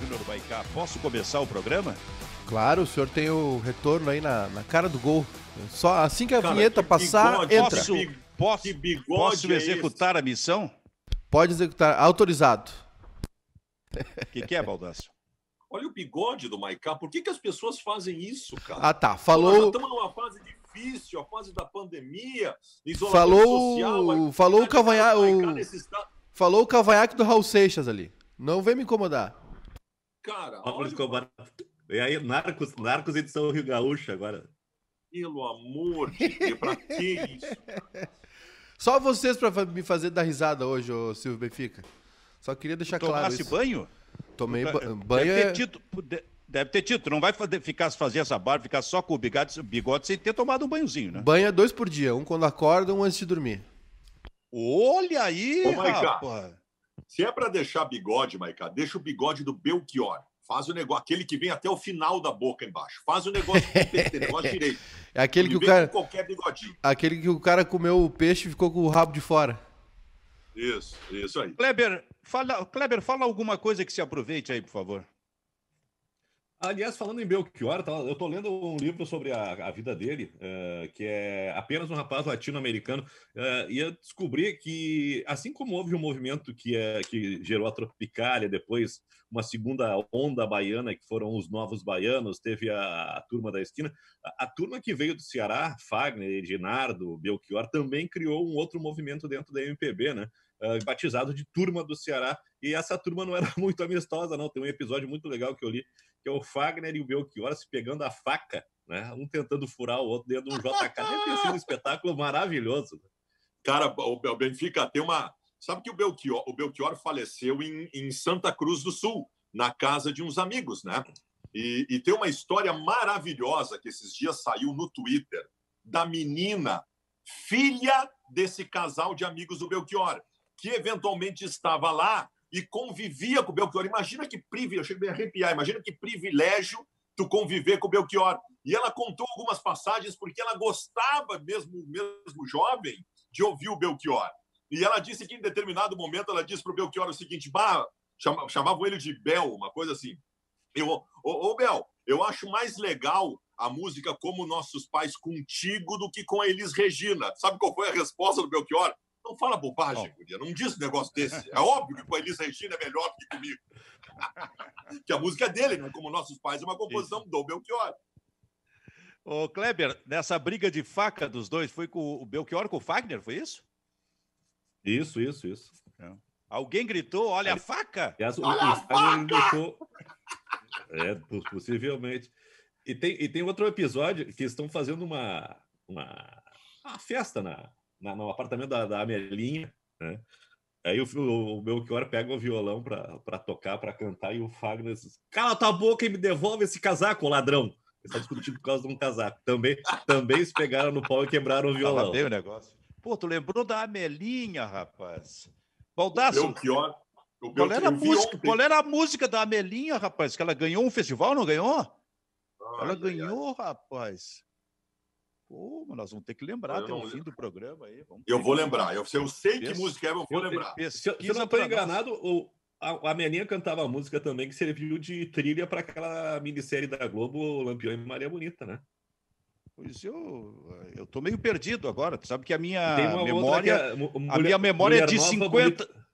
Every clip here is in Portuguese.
Júnior Baicá, posso começar o programa? Claro, o senhor tem o retorno aí na, na cara do gol. Só assim que a Cara, vinheta que passar, bigode, entra. Posso, posso, posso é executar a missão? Pode executar, autorizado. O que, que, é, Baldassio? Olha o bigode do Maicá, por que, que as pessoas fazem isso, cara? Ah, tá, falou... Estamos numa fase difícil, a fase da pandemia, isolamento falou... social... Falou o é cavanhaque... O... Falou o cavanhaque do Raul Seixas ali. Não vem me incomodar. Cara, Pablo Escobar. E aí, Narcos, Narcos edição Rio Gaúcho agora. Pelo amor de Deus, pra que isso? Cara? Só vocês pra me fazer dar risada hoje, ô Silvio Benfica. Só queria deixar Tomasse claro isso. banho? Tomei ba banho. Deve ter, é tido, deve ter tido. Não vai ficar fazer essa barba, ficar só com o bigode, bigode sem ter tomado um banhozinho, né? Banha é dois por dia. Um quando acorda, um antes de dormir. Olha aí, oh rapaz. Se é para deixar bigode, Maica, deixa o bigode do Belchior. Faz o negócio, aquele que vem até o final da boca embaixo. Faz o negócio negócio direito. É aquele que o cara. Qualquer bigodinho. Aquele que o cara comeu o peixe e ficou com o rabo de fora. Isso, isso aí. Kleber, fala, Kleber, fala alguma coisa que se aproveite aí, por favor. Aliás, falando em Belchior, tá, eu estou lendo um livro sobre a, a vida dele, uh, que é apenas um rapaz latino-americano, uh, e eu descobri que, assim como houve um movimento que, é, que gerou a Tropicália, depois uma segunda onda baiana, que foram os Novos Baianos, teve a, a Turma da Esquina, a, a, turma que veio do Ceará, Fagner, Ginardo, Belchior, também criou um outro movimento dentro da MPB, né? Uh, batizado de Turma do Ceará. E essa turma não era muito amistosa, não. Tem um episódio muito legal que eu li que é o Fagner e o Belchior se pegando a faca, né? Um tentando furar o outro dentro de um JK. Deve ter sido um espetáculo maravilhoso. Né? Cara, o Benfica tem uma. Sabe que o Belchior, o Belchior faleceu em, em Santa Cruz do Sul, na casa de uns amigos, né? E, e tem uma história maravilhosa que esses dias saiu no Twitter da menina, filha desse casal de amigos do Belchior, que eventualmente estava lá e convivia com o Belchior. Imagina que privilégio, eu chego a arrepiar, imagina que privilégio tu conviver com o Belchior. E ela contou algumas passagens porque ela gostava, mesmo, mesmo jovem, de ouvir o Belchior. E ela disse que em determinado momento ela disse para o Belchior o seguinte: bah, chamava chamavam ele de Bel, uma coisa assim. Eu, ô, ô Bel, eu acho mais legal a música Como Nossos Pais Contigo do que com a Elis Regina. Sabe qual foi a resposta do Belchior? Não fala bobagem, oh. Guria. Não diz um negócio desse. É óbvio que com a Elis Regina é melhor do que comigo. que a música é dele, né? Como Nossos Pais, é uma composição Isso. do Belchior. Ô, Kleber, nessa briga de faca dos dois, foi com o Belchior com o Fagner, foi isso? Isso, isso, isso. É. Alguém gritou, olha a faca! Aliás, olha o, a faca! Gritou... É, possivelmente. E tem, e tem outro episódio que estão fazendo uma, uma, uma festa na, na, no apartamento da, da Amelinha, né? Aí o, o, o pega o violão para tocar, para cantar, e o Fagner diz: Cala tua boca e me devolve esse casaco, ladrão. Ele está discutindo por causa de um casaco. Também, também se pegaram no pau e quebraram o violão. Tava bem o negócio. Pô, tu lembrou da Amelinha, rapaz? Baldasso. Belchior. O Belchior qual, era a música, qual era a música da Amelinha, rapaz? Que ela ganhou um festival, não ganhou? Ah, ela ganhou, rapaz. Pô, nós vamos ter que lembrar, tem o fim do programa aí. eu vou lembrar. Eu, se eu sei que música é, eu vou lembrar. Se, eu não estou enganado, o, a, a cantava a música também que serviu de trilha para aquela minissérie da Globo, Lampião e Maria Bonita, né? Pois eu, eu tô meio perdido agora. Tu sabe que a minha é memória. É, mulher, a minha memória é de 50. Bonita.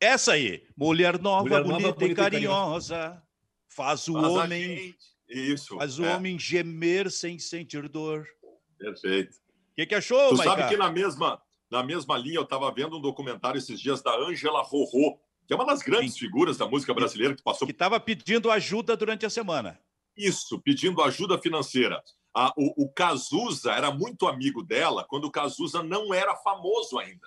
Essa aí. Mulher nova, mulher bonita, nova, bonita e carinhosa. carinhosa. Faz o faz homem. Isso. Faz é. o homem gemer sem sentir dor. Perfeito. O que, que achou, Tu Maica? sabe que na mesma, na mesma linha eu estava vendo um documentário esses dias da Ângela Rorô, que é uma das grandes Sim. figuras da música brasileira que passou. Que estava pedindo ajuda durante a semana. Isso, pedindo ajuda financeira. A, o, o Cazuza era muito amigo dela quando o Cazuza não era famoso ainda.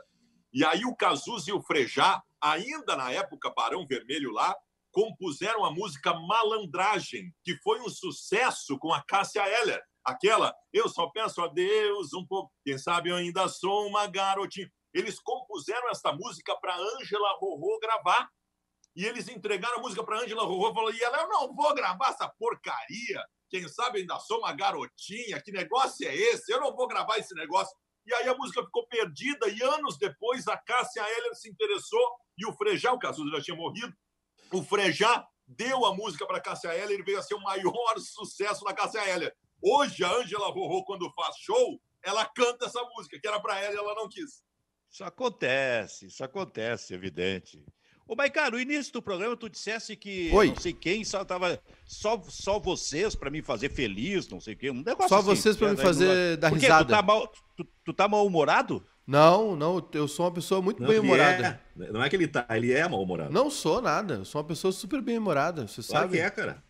E aí o Cazuza e o Frejá, ainda na época Barão Vermelho lá, compuseram a música Malandragem, que foi um sucesso com a Cássia Eller. Aquela, eu só peço a Deus um pouco, quem sabe eu ainda sou uma garotinha. Eles compuseram esta música para Ângela Rorô gravar. E eles entregaram a música para Ângela Rorô, falou, e ela, eu não vou gravar essa porcaria. Quem sabe eu ainda sou uma garotinha, que negócio é esse? Eu não vou gravar esse negócio. E aí a música ficou perdida e anos depois a Cássia Heller se interessou e o Frejá, o Cazuza já tinha morrido, o Frejá deu a música para Cássia Heller e veio a ser o maior sucesso da Cássia Heller. Hoje, a Angela Rorô, quando faz show, ela canta essa música, que era para ela e ela não quis. Isso acontece, isso acontece, evidente. Ô, Maicaro, no início do programa tu dissesse que Oi. não sei quem só tava só só vocês para me fazer feliz, não sei o quê, um negócio Só assim, vocês para né, me fazer no... dar risada. Tu tá mal, tu, tu tá mal-humorado? Não, não, eu sou uma pessoa muito bem-humorada. É, não é que ele tá, ele é mal-humorado. Não sou nada, eu sou uma pessoa super bem-humorada, você claro sabe. que é, cara.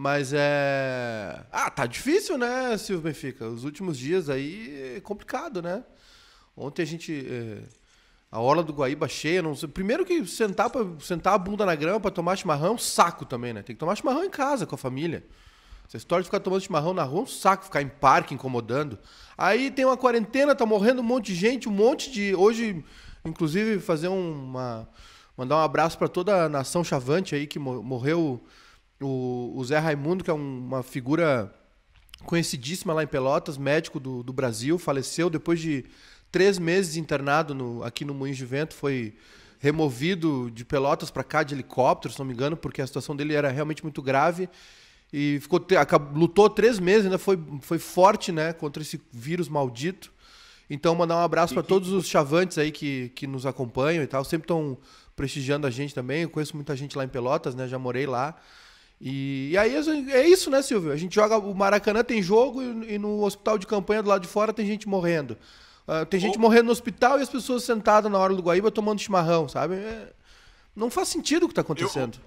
Mas é. Ah, tá difícil, né, Silvio Benfica? Os últimos dias aí é complicado, né? Ontem a gente. É... A orla do Guaíba cheia. Não... Primeiro que sentar, pra... sentar a bunda na grama pra tomar chimarrão é um saco também, né? Tem que tomar chimarrão em casa com a família. Essa história de ficar tomando chimarrão na rua é um saco, ficar em parque incomodando. Aí tem uma quarentena, tá morrendo um monte de gente, um monte de. Hoje, inclusive, fazer uma. Mandar um abraço para toda a nação chavante aí que morreu o, o Zé Raimundo, que é um, uma figura conhecidíssima lá em Pelotas, médico do, do Brasil, faleceu depois de três meses internado no, aqui no Moinhos de Vento, foi removido de Pelotas para cá de helicóptero, se não me engano, porque a situação dele era realmente muito grave e ficou acabou, lutou três meses, ainda foi, foi forte, né, contra esse vírus maldito. Então mandar um abraço para todos os chavantes aí que, que nos acompanham e tal, sempre estão prestigiando a gente também. Eu conheço muita gente lá em Pelotas, né, já morei lá. E, e, aí é isso, né, Silvio? A gente joga. O Maracanã tem jogo e, e no hospital de campanha do lado de fora tem gente morrendo. Uh, tem gente morrendo no hospital e as pessoas sentadas na hora do Guaíba tomando chimarrão, sabe? É... Não faz sentido o que está acontecendo.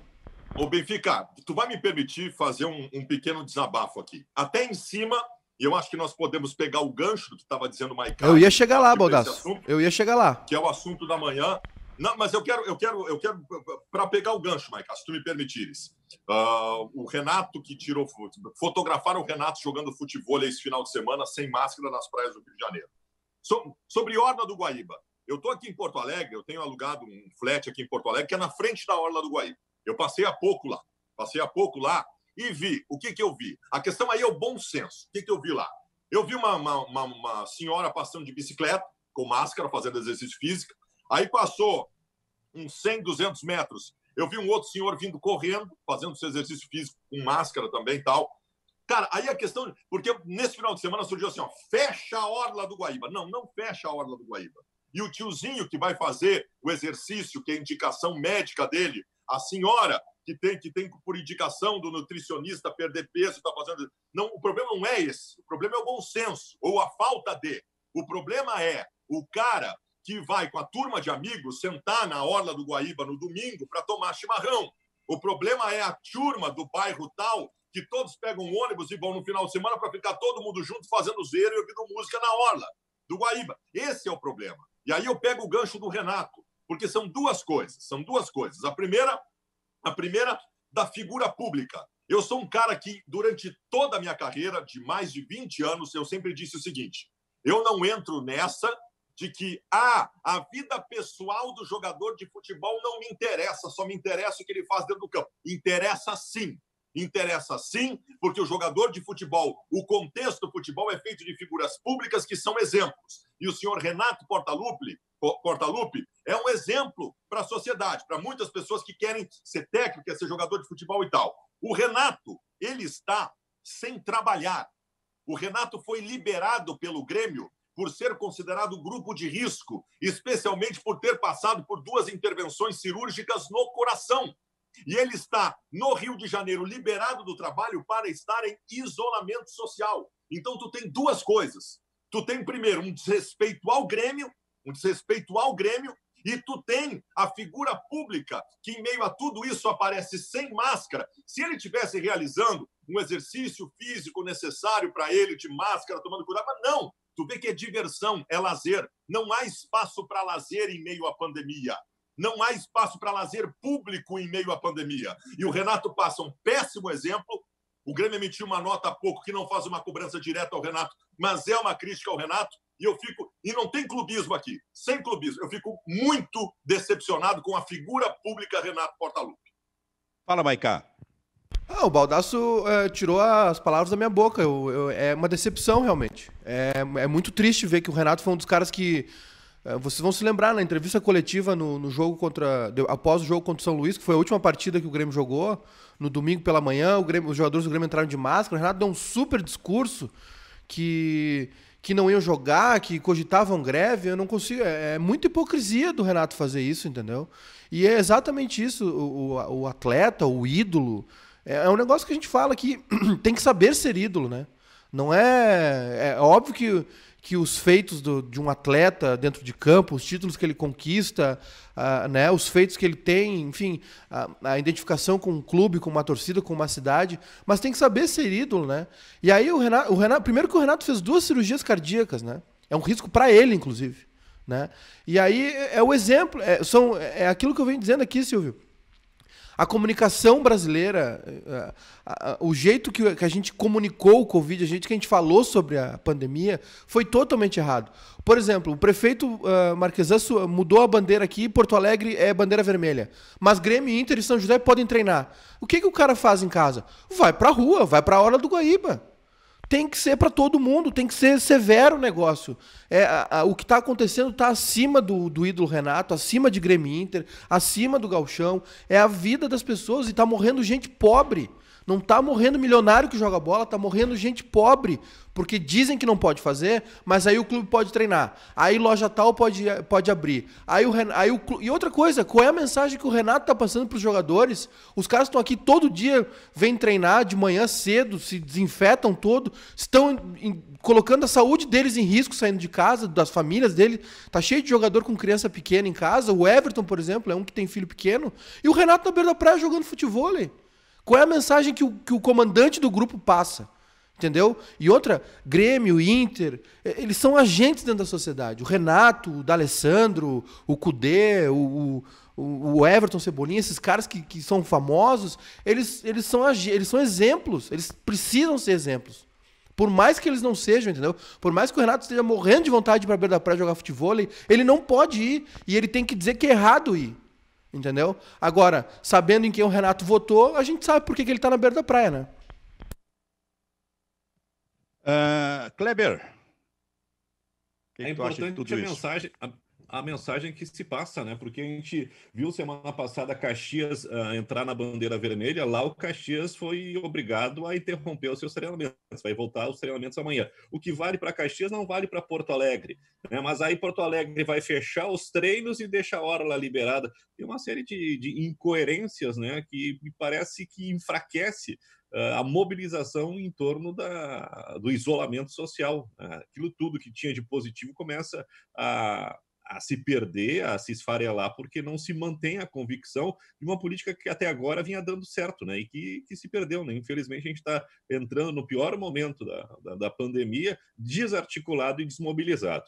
Ô, Benfica, tu vai me permitir fazer um, um pequeno desabafo aqui. Até em cima, e eu acho que nós podemos pegar o gancho que tu estava dizendo, Maicon. Eu ia chegar lá, Baldasso. Eu ia chegar lá. Que é o assunto da manhã. Não, mas eu quero, eu quero, eu quero, para pegar o gancho, Maicon, se tu me permitires. Uh, o Renato que tirou fotografaram o Renato jogando futebol esse final de semana sem máscara nas praias do Rio de Janeiro. So, sobre Orla do Guaíba, eu estou aqui em Porto Alegre, eu tenho alugado um flat aqui em Porto Alegre que é na frente da Orla do Guaíba. Eu passei há pouco lá, passei há pouco lá e vi o que que eu vi. A questão aí é o bom senso. O que que eu vi lá? Eu vi uma, uma, uma, uma senhora passando de bicicleta com máscara fazendo exercício físico. Aí passou uns 100, 200 metros eu vi um outro senhor vindo correndo, fazendo seu exercício físico com máscara também e tal. Cara, aí a questão. Porque nesse final de semana surgiu assim: ó, fecha a orla do Guaíba. Não, não fecha a orla do Guaíba. E o tiozinho que vai fazer o exercício, que é indicação médica dele, a senhora que tem, que tem por indicação do nutricionista perder peso, está fazendo. Não, o problema não é esse. O problema é o bom senso, ou a falta de. O problema é o cara que vai com a turma de amigos sentar na orla do Guaíba no domingo para tomar chimarrão. O problema é a turma do bairro tal que todos pegam um ônibus e vão no final de semana para ficar todo mundo junto fazendo zero e ouvindo música na orla do Guaíba. Esse é o problema. E aí eu pego o gancho do Renato, porque são duas coisas, são duas coisas. A primeira, a primeira da figura pública. Eu sou um cara que durante toda a minha carreira de mais de 20 anos eu sempre disse o seguinte: eu não entro nessa de que ah, a vida pessoal do jogador de futebol não me interessa, só me interessa o que ele faz dentro do campo. Interessa sim. Interessa sim, porque o jogador de futebol, o contexto do futebol é feito de figuras públicas que são exemplos. E o senhor Renato Portaluppi, Portaluppi é um exemplo para a sociedade, para muitas pessoas que querem ser técnico quer ser jogador de futebol e tal. O Renato, ele está sem trabalhar. O Renato foi liberado pelo Grêmio por ser considerado grupo de risco, especialmente por ter passado por duas intervenções cirúrgicas no coração. E ele está no Rio de Janeiro liberado do trabalho para estar em isolamento social. Então tu tem duas coisas. Tu tem primeiro um desrespeito ao Grêmio, um desrespeito ao Grêmio, e tu tem a figura pública que em meio a tudo isso aparece sem máscara. Se ele tivesse realizando um exercício físico necessário para ele de máscara, tomando cuidado, mas não. Tu vê que é diversão, é lazer. Não há espaço para lazer em meio à pandemia. Não há espaço para lazer público em meio à pandemia. E o Renato passa um péssimo exemplo. O Grêmio emitiu uma nota há pouco que não faz uma cobrança direta ao Renato, mas é uma crítica ao Renato. E eu fico. E não tem clubismo aqui. Sem clubismo. Eu fico muito decepcionado com a figura pública Renato Portaluppi. Fala, Maicá. Ah, o Baldasso é, tirou as palavras da minha boca. Eu, eu, é uma decepção, realmente. É, é, muito triste ver que o Renato foi um dos caras que. É, vocês vão se lembrar na entrevista coletiva no, no jogo contra. De, após o jogo contra o São Luís, que foi a última partida que o Grêmio jogou, no domingo pela manhã, Grêmio, os jogadores do Grêmio entraram de máscara. O Renato deu um super discurso que que não iam jogar, que cogitavam greve, eu não consigo. É, é muita hipocrisia do Renato fazer isso, entendeu? E é exatamente isso. O, o, o atleta, o ídolo, é, é, um negócio que a gente fala que tem que saber ser ídolo, né? Não é, é. É óbvio que, que os feitos do, de um atleta dentro de campo, os títulos que ele conquista, uh, né, os feitos que ele tem, enfim, a, a, identificação com um clube, com uma torcida, com uma cidade, mas tem que saber ser ídolo, né? E aí o Renato, o Renato primeiro que o Renato fez duas cirurgias cardíacas, né? É um risco para ele, inclusive. Né? E aí é, é o exemplo, é, são, é aquilo que eu venho dizendo aqui, Silvio a comunicação brasileira, eh, eh, o jeito que, a gente comunicou o Covid, o jeito que a gente falou sobre a pandemia, foi totalmente errado. Por exemplo, o prefeito uh, eh, Marquesan mudou a bandeira aqui, Porto Alegre é bandeira vermelha. Mas Grêmio, Inter e São José podem treinar. O que, que o cara faz em casa? Vai para a rua, vai para a hora do Guaíba tem que ser para todo mundo, tem que ser severo o negócio. É, a, a, o que está acontecendo está acima do, do ídolo Renato, acima de Grêmio Inter, acima do Galchão. É a vida das pessoas e está morrendo gente pobre. Não tá morrendo milionário que joga bola, tá morrendo gente pobre, porque dizem que não pode fazer, mas aí o clube pode treinar. Aí loja tal pode, pode abrir. Aí o, aí o clube... E outra coisa, qual é a mensagem que o Renato tá passando pros jogadores? Os caras estão aqui todo dia, vêm treinar de manhã cedo, se desinfetam todo, estão em, colocando a saúde deles em risco saindo de casa, das famílias dele. Tá cheio de jogador com criança pequena em casa. O Everton, por exemplo, é um que tem filho pequeno. E o Renato na beira da praia jogando futebol. Hein? Qual é a mensagem que o, que o comandante do grupo passa? Entendeu? E outra, Grêmio, Inter, eles são agentes dentro da sociedade. O Renato, o D'Alessandro, o Cudê, o, o, o, Everton Cebolinha, esses caras que, que são famosos, eles, eles, são, eles são exemplos. Eles precisam ser exemplos. Por mais que eles não sejam, entendeu? Por mais que o Renato esteja morrendo de vontade para ir beira da praia jogar futebol, ele não pode ir. E ele tem que dizer que é errado ir. Entendeu? Agora, sabendo em quem o Renato votou, a gente sabe por que, ele está na beira da praia, né? Uh, Kleber. Que é que importante a mensagem a mensagem que se passa, né? Porque a gente viu semana passada Caxias uh, entrar na bandeira vermelha, lá o Caxias foi obrigado a interromper os seus treinamentos, vai voltar os treinamentos amanhã. O que vale para Caxias não vale para Porto Alegre, né? Mas aí Porto Alegre vai fechar os treinos e deixa a orla liberada. Tem uma série de, de incoerências, né? Que me parece que enfraquece ah, a mobilização em torno da, do isolamento social. Ah, aquilo tudo que tinha de positivo começa a a se perder, a se esfarelar, porque não se mantém a convicção de uma política que até agora vinha dando certo, né? E que, que se perdeu, né? Infelizmente, a gente está entrando no pior momento da, da, da, pandemia, desarticulado e desmobilizado.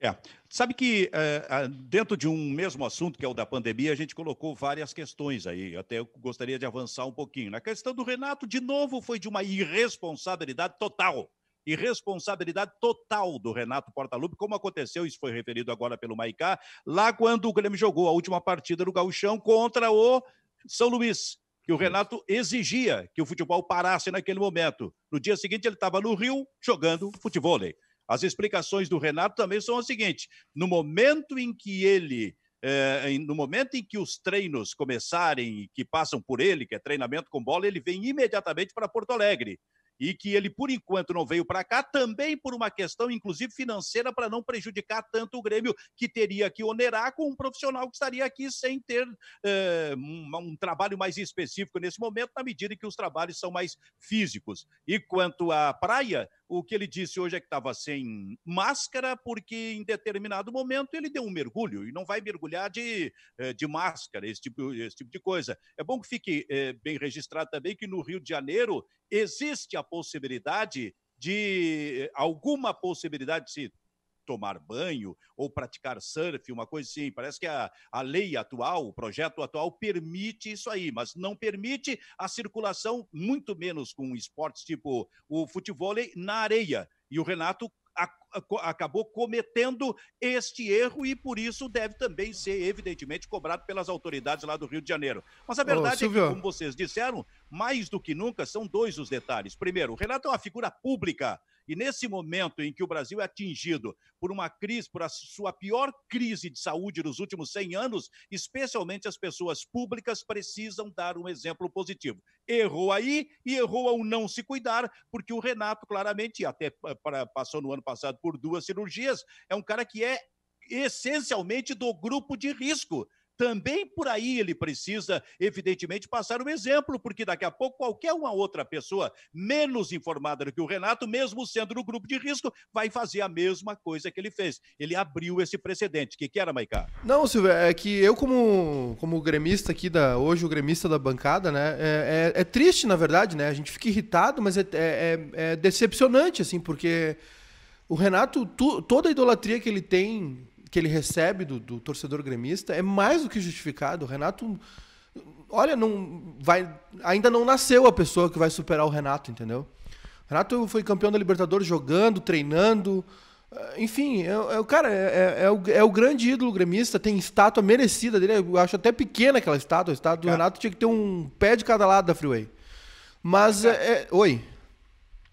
É. Sabe que é, dentro de um mesmo assunto, que é o da pandemia, a gente colocou várias questões aí. Até eu gostaria de avançar um pouquinho. Na questão do Renato, de novo, foi de uma irresponsabilidade total e responsabilidade total do Renato Portaluppi, como aconteceu, isso foi referido agora pelo Maicá, lá quando o Grêmio jogou a última partida do Gauchão contra o São Luís, que o Renato exigia que o futebol parasse naquele momento. No dia seguinte, ele estava no Rio jogando futebol. As explicações do Renato também são as seguintes: no momento em que ele é, no momento em que os treinos começarem e que passam por ele, que é treinamento com bola, ele vem imediatamente para Porto Alegre e que ele, por enquanto, não veio para cá, também por uma questão, inclusive financeira, para não prejudicar tanto o Grêmio, que teria que onerar com um profissional que estaria aqui sem ter eh, um, um, trabalho mais específico nesse momento, na medida em que os trabalhos são mais físicos. E quanto à praia, o que ele disse hoje é que estava sem máscara, porque em determinado momento ele deu um mergulho e não vai mergulhar de, eh, de máscara, esse tipo, esse tipo de coisa. É bom que fique eh, bem registrado também que no Rio de Janeiro existe a possibilidade de eh, alguma possibilidade de se tomar banho ou praticar surf, uma coisa assim. Parece que a, a lei atual, o projeto atual, permite isso aí, mas não permite a circulação, muito menos com esportes tipo o futebol na areia. E o Renato acabou cometendo este erro e por isso deve também ser, evidentemente, cobrado pelas autoridades lá do Rio de Janeiro. Mas a verdade Ô, é que, como vocês disseram, mais do que nunca são dois os detalhes. Primeiro, o Renato é uma figura pública. E nesse momento em que o Brasil é atingido por uma crise, por a sua pior crise de saúde nos últimos 100 anos, especialmente as pessoas públicas precisam dar um exemplo positivo errou aí e errou ao não se cuidar, porque o Renato, claramente, até passou no ano passado por duas cirurgias, é um cara que é essencialmente do grupo de risco também por aí ele precisa, evidentemente, passar um exemplo, porque daqui a pouco qualquer uma outra pessoa menos informada do que o Renato, mesmo sendo no grupo de risco, vai fazer a mesma coisa que ele fez. Ele abriu esse precedente. O que, que era, Maicá? Não, Silvio, é que eu, como, como gremista aqui, da hoje o gremista da bancada, né, é, é, é triste, na verdade, né? A gente fica irritado, mas é, é, é, é decepcionante, assim, porque o Renato, tu, toda a idolatria que ele tem que ele recebe do, do torcedor gremista é mais do que justificado. O Renato, olha, não vai, ainda não nasceu a pessoa que vai superar o Renato, entendeu? O Renato foi campeão da Libertadores jogando, treinando, eh, enfim, é, é, cara, é, é, é, o, é o grande ídolo gremista, tem estátua merecida dele. Eu acho até pequena aquela estátua. A estátua do Renato tinha que ter um pé de cada lado da freeway. Mas. É, oi.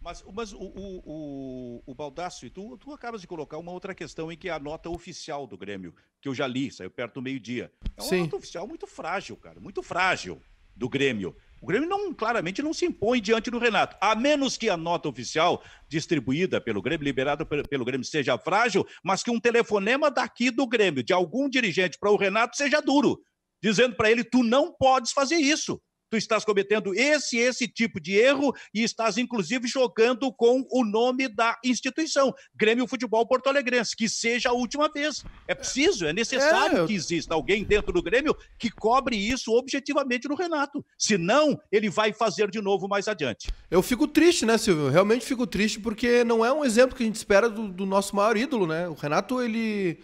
Mas, mas o, o, o, o Baldassio, tu, tu acabas de colocar uma outra questão em que é a nota oficial do Grêmio, que eu já li, saiu perto do meio-dia. É uma Sim. nota oficial muito frágil, cara, muito frágil do Grêmio. O Grêmio não, claramente não se impõe diante do Renato, a menos que a nota oficial distribuída pelo Grêmio, liberada pelo Grêmio, seja frágil, mas que um telefonema daqui do Grêmio, de algum dirigente para o Renato, seja duro, dizendo para ele: tu não podes fazer isso tu estás cometendo esse esse tipo de erro e estás inclusive jogando com o nome da instituição, Grêmio Futebol Porto Alegrense, que seja a última vez. É preciso, é necessário é. que exista alguém dentro do Grêmio que cobre isso objetivamente no Renato. Senão, ele vai fazer de novo mais adiante. Eu fico triste, né, Silvio? Realmente fico triste porque não é um exemplo que a gente espera do, do nosso maior ídolo, né? O Renato, ele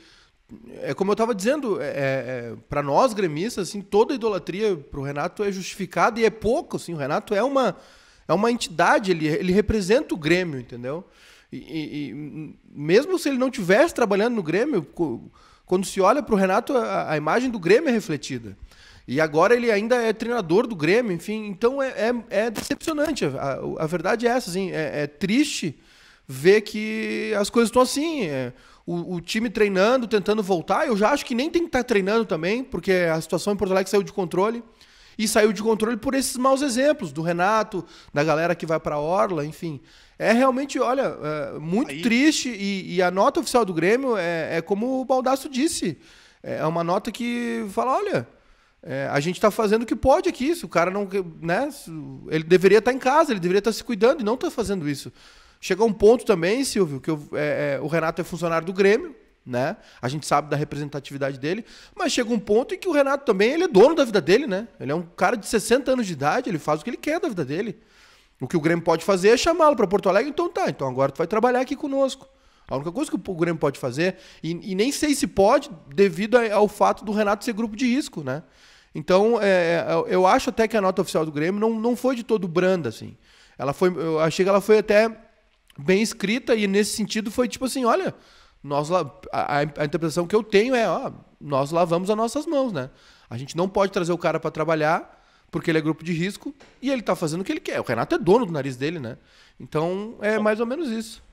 é como eu estava dizendo, é, é, é para nós gremistas, assim, toda idolatria para o Renato é justificada e é pouco. Assim, o Renato é uma, é uma entidade, ele, ele representa o Grêmio, entendeu? E, e, e mesmo se ele não tivesse trabalhando no Grêmio, quando se olha para o Renato, a, a, imagem do Grêmio é refletida. E agora ele ainda é treinador do Grêmio, enfim, então é, é, é decepcionante. A, a, verdade é essa, assim, é, é, triste ver que as coisas estão assim. É, o, o, time treinando, tentando voltar. Eu já acho que nem tem que estar tá treinando também, porque a situação em Porto Alegre saiu de controle. E saiu de controle por esses maus exemplos do Renato, da galera que vai para a Orla, enfim. É realmente, olha, é muito Aí... triste. E, e, a nota oficial do Grêmio é, é como o Baldasso disse: é, é uma nota que fala, olha. É, a gente está fazendo o que pode aqui. Se o cara não. Né, ele deveria estar tá em casa, ele deveria estar tá se cuidando e não está fazendo isso. Chegou um ponto também, Silvio, que eu, é, é, o Renato é funcionário do Grêmio, né? A gente sabe da representatividade dele, mas chega um ponto em que o Renato também ele é dono da vida dele, né? Ele é um cara de 60 anos de idade, ele faz o que ele quer da vida dele. O que o Grêmio pode fazer é chamá-lo para Porto Alegre, então tá, então agora tu vai trabalhar aqui conosco. A única coisa que o Grêmio pode fazer, e, e nem sei se pode, devido ao fato do Renato ser grupo de risco, né? Então, é, é eu acho até que a nota oficial do Grêmio não, não foi de todo branda, assim. Ela foi, eu achei que ela foi até bem escrita e nesse sentido foi tipo assim, olha, nós a, a interpretação que eu tenho é, ó, nós lavamos as nossas mãos, né? A gente não pode trazer o cara para trabalhar porque ele é grupo de risco e ele tá fazendo o que ele quer. O Renato é dono do nariz dele, né? Então é mais ou menos isso.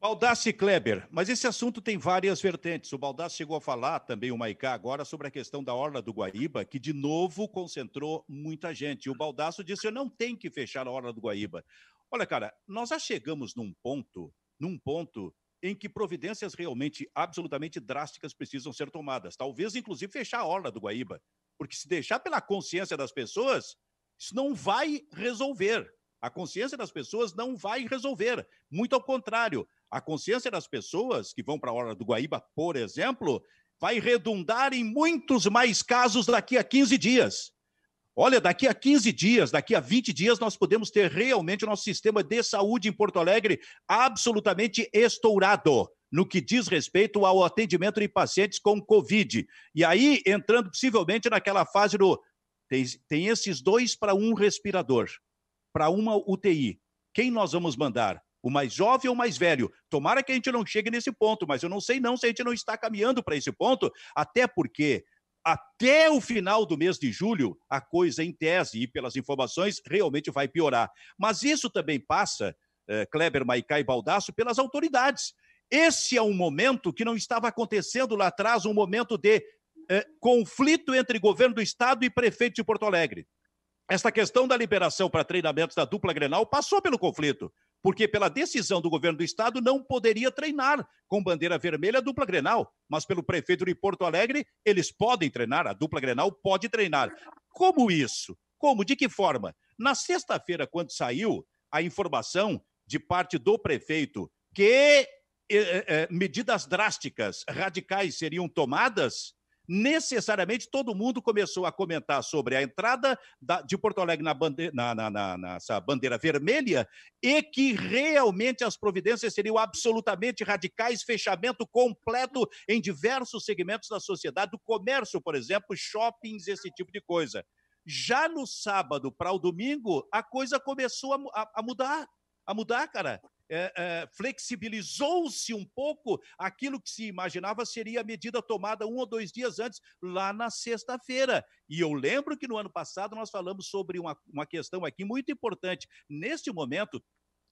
Baldassi Kleber, mas esse assunto tem várias vertentes. O Baldassi chegou a falar também, o Maicá, agora sobre a questão da Orla do Guaíba, que de novo concentrou muita gente. E o Baldasso disse: eu não tenho que fechar a Orla do Guaíba. Olha, cara, nós já chegamos num ponto, num ponto em que providências realmente absolutamente drásticas precisam ser tomadas. Talvez, inclusive, fechar a orla do Guaíba. Porque se deixar pela consciência das pessoas, isso não vai resolver. A consciência das pessoas não vai resolver. Muito ao contrário, a consciência das pessoas que vão para a orla do Guaíba, por exemplo, vai redundar em muitos mais casos daqui a 15 dias. Olha, daqui a 15 dias, daqui a 20 dias, nós podemos ter realmente o nosso sistema de saúde em Porto Alegre absolutamente estourado no que diz respeito ao atendimento de pacientes com Covid. E aí, entrando possivelmente naquela fase do. Tem, tem esses dois para um respirador, para uma UTI. Quem nós vamos mandar? o mais jovem ou o mais velho. Tomara que a gente não chegue nesse ponto, mas eu não sei não se a gente não está caminhando para esse ponto, até porque até o final do mês de julho, a coisa, em tese e pelas informações, realmente vai piorar. Mas isso também passa, eh, Kleber, Maicá e Baldasso, pelas autoridades. Esse é um momento que não estava acontecendo lá atrás um momento de eh, conflito entre governo do Estado e prefeito de Porto Alegre. Esta questão da liberação para treinamentos da dupla Grenal passou pelo conflito porque pela decisão do governo do estado não poderia treinar com bandeira vermelha a dupla Grenal, mas pelo prefeito de Porto Alegre eles podem treinar, a dupla Grenal pode treinar. Como isso? Como? De que forma? Na sexta-feira, quando saiu a informação de parte do prefeito que eh, eh, eh medidas drásticas, radicais seriam tomadas, necessariamente todo mundo começou a comentar sobre a entrada da, de Porto Alegre na, bandeira, na, na, na, nessa bandeira vermelha e que realmente as providências seriam absolutamente radicais, fechamento completo em diversos segmentos da sociedade, do comércio, por exemplo, shoppings, esse tipo de coisa. Já no sábado para o domingo, a coisa começou a, a, a mudar a mudar, cara é, é, flexibilizou-se um pouco aquilo que se imaginava seria a medida tomada um ou dois dias antes, lá na sexta-feira. E eu lembro que no ano passado nós falamos sobre uma, uma questão aqui muito importante. Neste momento,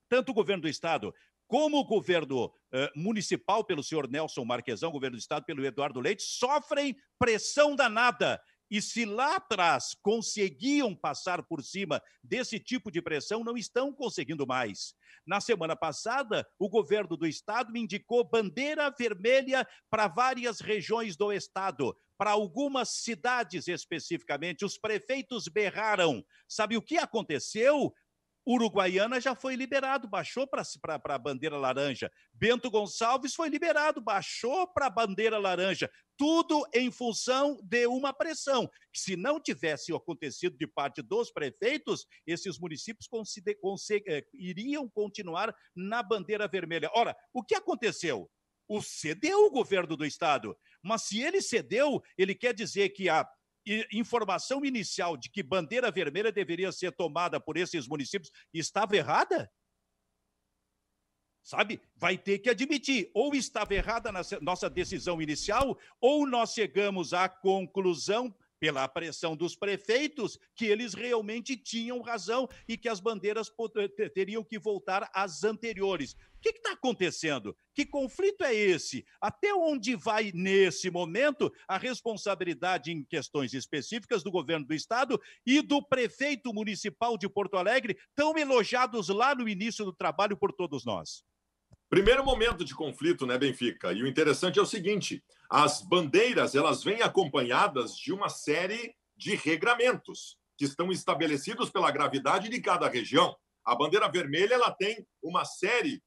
tanto o governo do Estado como o governo uh, municipal, pelo senhor Nelson Marquesão, governo do estado, pelo Eduardo Leite, sofrem pressão danada e se lá atrás conseguiam passar por cima desse tipo de pressão, não estão conseguindo mais. Na semana passada, o governo do estado indicou bandeira vermelha para várias regiões do estado, para algumas cidades especificamente. Os prefeitos berraram. Sabe o que aconteceu? Uruguaiana já foi liberado, baixou para a bandeira laranja. Bento Gonçalves foi liberado, baixou para a bandeira laranja. Tudo em função de uma pressão. Se não tivesse acontecido de parte dos prefeitos, esses municípios eh, iriam continuar na bandeira vermelha. Ora, o que aconteceu? O cedeu o governo do estado. Mas se ele cedeu, ele quer dizer que a informação inicial de que bandeira vermelha deveria ser tomada por esses municípios estava errada? Sabe? Vai ter que admitir. Ou estava errada na nossa decisão inicial, ou nós chegamos à conclusão pela pressão dos prefeitos, que eles realmente tinham razão e que as bandeiras eh, teriam que voltar às anteriores. O que está acontecendo? Que conflito é esse? Até onde vai, nesse momento, a responsabilidade em questões específicas do governo do estado e do prefeito municipal de Porto Alegre, tão elogiados lá no início do trabalho por todos nós? Primeiro momento de conflito, né, Benfica? E o interessante é o seguinte: as bandeiras elas vêm acompanhadas de uma série de regramentos que estão estabelecidos pela gravidade de cada região. A bandeira vermelha ela tem uma série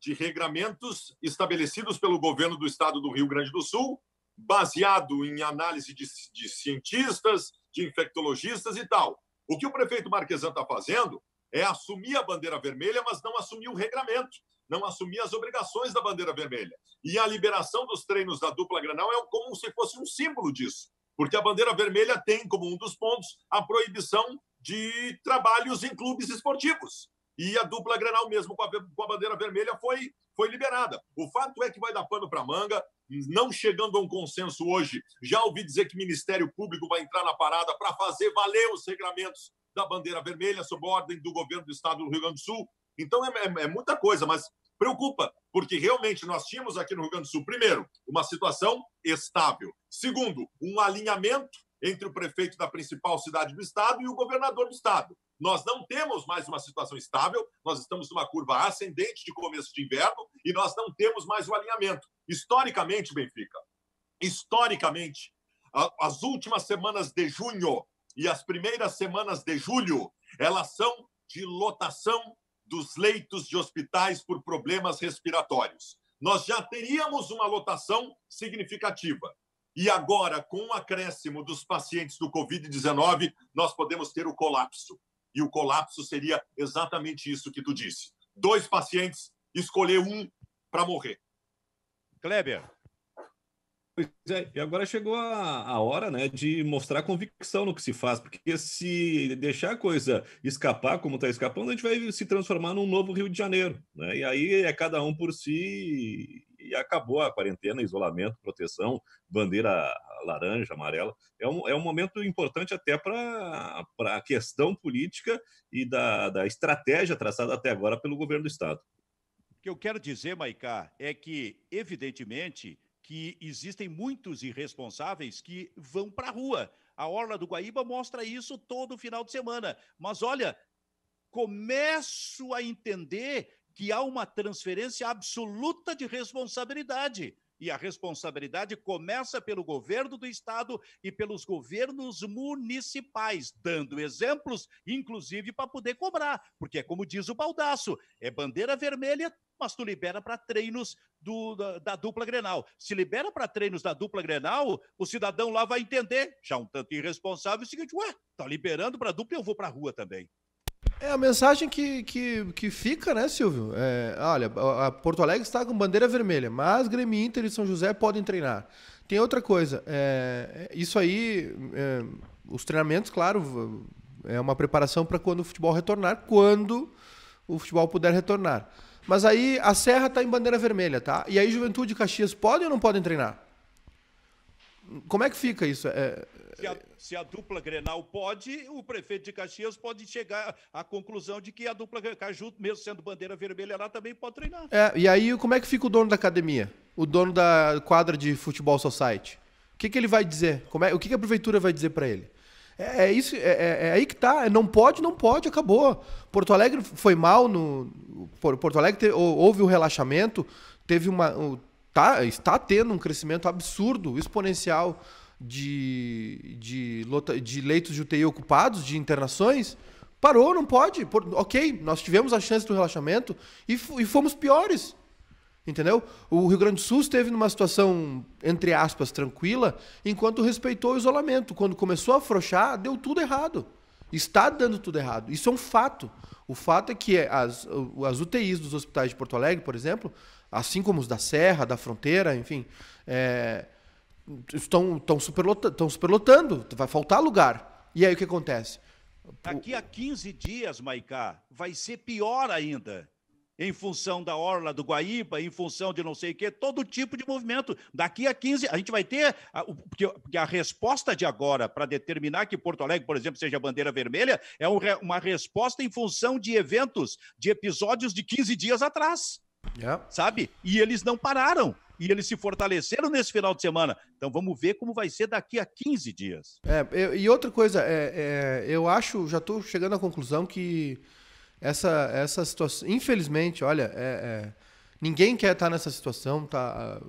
de regramentos estabelecidos pelo governo do estado do Rio Grande do Sul, baseado em análise de, de cientistas, de infectologistas e tal. O que o prefeito Marquesan está fazendo é assumir a bandeira vermelha, mas não assumir o regramento não assumir as obrigações da bandeira vermelha. E a liberação dos treinos da dupla Granal é como se fosse um símbolo disso, porque a bandeira vermelha tem como um dos pontos a proibição de trabalhos em clubes esportivos. E a dupla Granal mesmo com a, com a bandeira vermelha foi foi liberada. O fato é que vai dar pano para manga, não chegando a um consenso hoje. Já ouvi dizer que o Ministério Público vai entrar na parada para fazer valer os regramentos da bandeira vermelha sob ordem do governo do estado do Rio Grande do Sul. Então é, é, é muita coisa, mas preocupa, porque realmente nós tínhamos aqui no Rio Grande do Sul, primeiro, uma situação estável. Segundo, um alinhamento entre o prefeito da principal cidade do estado e o governador do estado. Nós não temos mais uma situação estável, nós estamos numa curva ascendente de começo de inverno e nós não temos mais o alinhamento. Historicamente, Benfica, historicamente, as últimas semanas de junho e as primeiras semanas de julho, elas são de lotação dos leitos de hospitais por problemas respiratórios. Nós já teríamos uma lotação significativa. E agora, com o acréscimo dos pacientes do Covid-19, nós podemos ter o colapso. E o colapso seria exatamente isso que tu disse: dois pacientes, escolher um para morrer. Kleber. Pois é, e agora chegou a, a hora né, de mostrar convicção no que se faz, porque se deixar a coisa escapar como está escapando, a gente vai se transformar num novo Rio de Janeiro. Né? E aí é cada um por si e acabou a quarentena, isolamento, proteção, bandeira laranja, amarela. É um, é um momento importante até para a questão política e da, da estratégia traçada até agora pelo governo do Estado. O que eu quero dizer, Maicá, é que, evidentemente, que existem muitos irresponsáveis que vão para a rua. A Orla do Guaíba mostra isso todo final de semana. Mas olha, começo a entender que há uma transferência absoluta de responsabilidade. E a responsabilidade começa pelo governo do estado e pelos governos municipais, dando exemplos, inclusive para poder cobrar, porque é como diz o Baldaço, é bandeira vermelha, mas tu libera para treinos do, da, da, dupla Grenal. Se libera para treinos da dupla Grenal, o cidadão lá vai entender, já um tanto irresponsável, é o seguinte, ué, tá liberando para dupla, eu vou para rua também. É a mensagem que, que, que fica, né, Silvio? É, olha, a Porto Alegre está com bandeira vermelha, mas Grêmio Inter e São José podem treinar. Tem outra coisa, é, é isso aí, é, os treinamentos, claro, é uma preparação para quando o futebol retornar, quando o futebol puder retornar. Mas aí a Serra está em bandeira vermelha, tá? E aí Juventude e Caxias podem ou não podem treinar? Como é que fica isso? É, se a, se a, dupla Grenal pode, o prefeito de Caxias pode chegar à conclusão de que a dupla Caju, mesmo sendo bandeira vermelha lá, também pode treinar. É, e aí como é que fica o dono da academia? O dono da quadra de futebol society? O que, que ele vai dizer? É, o que, que, a prefeitura vai dizer para ele? É, é isso, é, é, é aí que tá. É, não pode, não pode, acabou. Porto Alegre foi mal no. Porto Alegre teve, houve um relaxamento, teve uma. Tá, está tendo um crescimento absurdo, exponencial de, de, de leitos de UTI ocupados, de internações, parou, não pode. Por, ok, nós tivemos a chance do relaxamento e, e fomos piores. Entendeu? O Rio Grande do Sul esteve numa situação, entre aspas, tranquila, enquanto respeitou o isolamento. Quando começou a afrouxar, deu tudo errado. Está dando tudo errado. Isso é um fato. O fato é que as, as UTIs dos hospitais de Porto Alegre, por exemplo, assim como os da Serra, da Fronteira, enfim, é, estão, estão, superlotando, estão superlotando, vai faltar lugar. E aí o que acontece? Daqui a 15 dias, Maicá, vai ser pior ainda. Em função da orla do Guaíba, em função de não sei o quê, todo tipo de movimento. Daqui a 15, a gente vai ter. A, porque a resposta de agora para determinar que Porto Alegre, por exemplo, seja bandeira vermelha, é uma resposta em função de eventos, de episódios de 15 dias atrás. É. Sabe? E eles não pararam. E eles se fortaleceram nesse final de semana. Então vamos ver como vai ser daqui a 15 dias. É, eu, e outra coisa, é, é, eu acho, já estou chegando à conclusão que essa, essa situação. Infelizmente, olha, é, é, ninguém quer estar nessa situação, tá?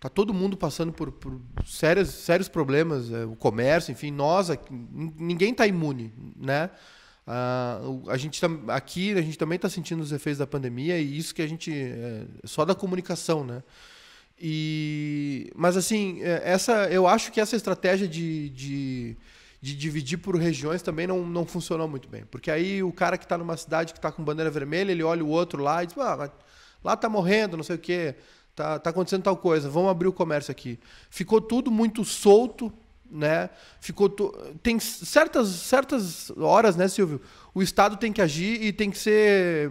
tá todo mundo passando por, por sérios, sérios problemas, é, o comércio, enfim, nós, ninguém está imune, né? Uh, a gente tá, aqui a gente também está sentindo os efeitos da pandemia e isso que a gente é, é só da comunicação, né? E mas assim é, essa eu acho que essa estratégia de, de, de dividir por regiões também não, não funcionou muito bem, porque aí o cara que está numa cidade que está com bandeira vermelha ele olha o outro lá e diz ah, lá tá morrendo, não sei o que, tá, tá acontecendo tal coisa, vamos abrir o comércio aqui. Ficou tudo muito solto né? Ficou to... tem certas certas horas, né, Silvio? O Estado tem que agir e tem que ser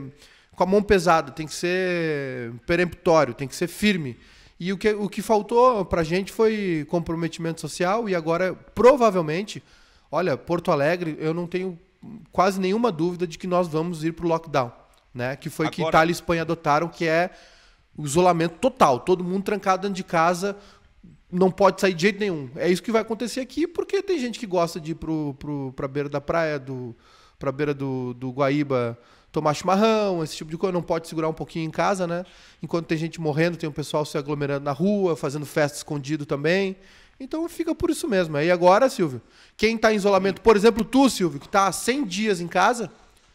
com a mão pesada, tem que ser peremptório, tem que ser firme. E o que, o que faltou a gente foi comprometimento social e agora provavelmente, olha, Porto Alegre, eu não tenho quase nenhuma dúvida de que nós vamos ir para o lockdown, né? Que foi agora... que Itália e Espanha adotaram, que é o isolamento total, todo mundo trancado dentro de casa não pode sair de jeito nenhum. É isso que vai acontecer aqui, porque tem gente que gosta de ir pro, pro, beira da praia, do, pra beira do, do Guaíba tomar chimarrão, esse tipo de coisa, não pode segurar um pouquinho em casa, né? Enquanto tem gente morrendo, tem o um pessoal se aglomerando na rua, fazendo festa escondido também. Então fica por isso mesmo. E agora, Silvio, quem está em isolamento, por exemplo, tu, Silvio, que está há 100 dias em casa,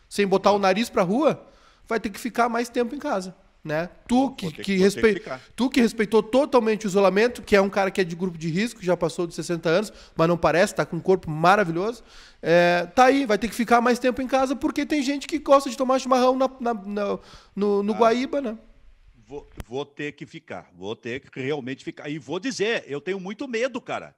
sem botar o nariz para rua, vai ter que ficar mais tempo em casa né? Tu que, que, que respe... tu que respeitou totalmente o isolamento, que é um cara que é de grupo de risco, já passou dos 60 anos, mas não parece, tá com um corpo maravilhoso. É, tá aí, vai ter que ficar mais tempo em casa, porque tem gente que gosta de tomar chimarrão na, na, na no, no ah, Guaíba, né? Vou, vou ter que ficar, vou ter que realmente ficar. E vou dizer, eu tenho muito medo, cara.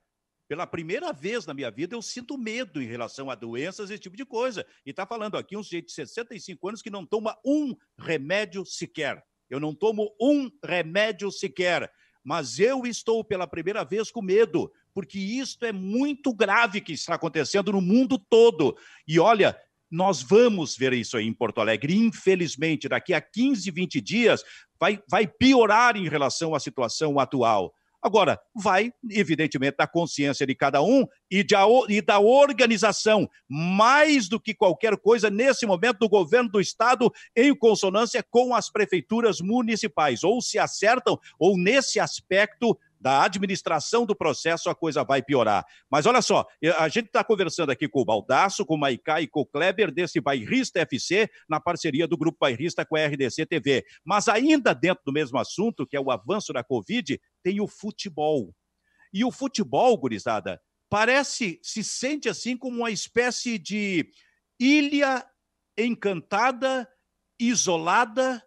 Pela primeira vez na minha vida, eu sinto medo em relação a doenças, esse tipo de coisa. E está falando aqui um sujeito de 65 anos que não toma um remédio sequer eu não tomo um remédio sequer, mas eu estou pela primeira vez com medo, porque isto é muito grave que está acontecendo no mundo todo. E olha, nós vamos ver isso aí em Porto Alegre. Infelizmente, daqui a 15, 20 dias, vai, vai piorar em relação à situação atual. Agora, vai, evidentemente, da consciência de cada um e, de, e da organização, mais do que qualquer coisa, nesse momento, do governo do Estado, em consonância com as prefeituras municipais. Ou se acertam, ou nesse aspecto, da administração do processo, a coisa vai piorar. Mas olha só, a gente está conversando aqui com o Baldaço, com o Maicá e com o Kleber desse Bairrista FC, na parceria do Grupo Bairrista com a RDC TV. Mas ainda dentro do mesmo assunto, que é o avanço da Covid, tem o futebol. E o futebol, gurizada, parece, se sente assim como uma espécie de ilha encantada, isolada,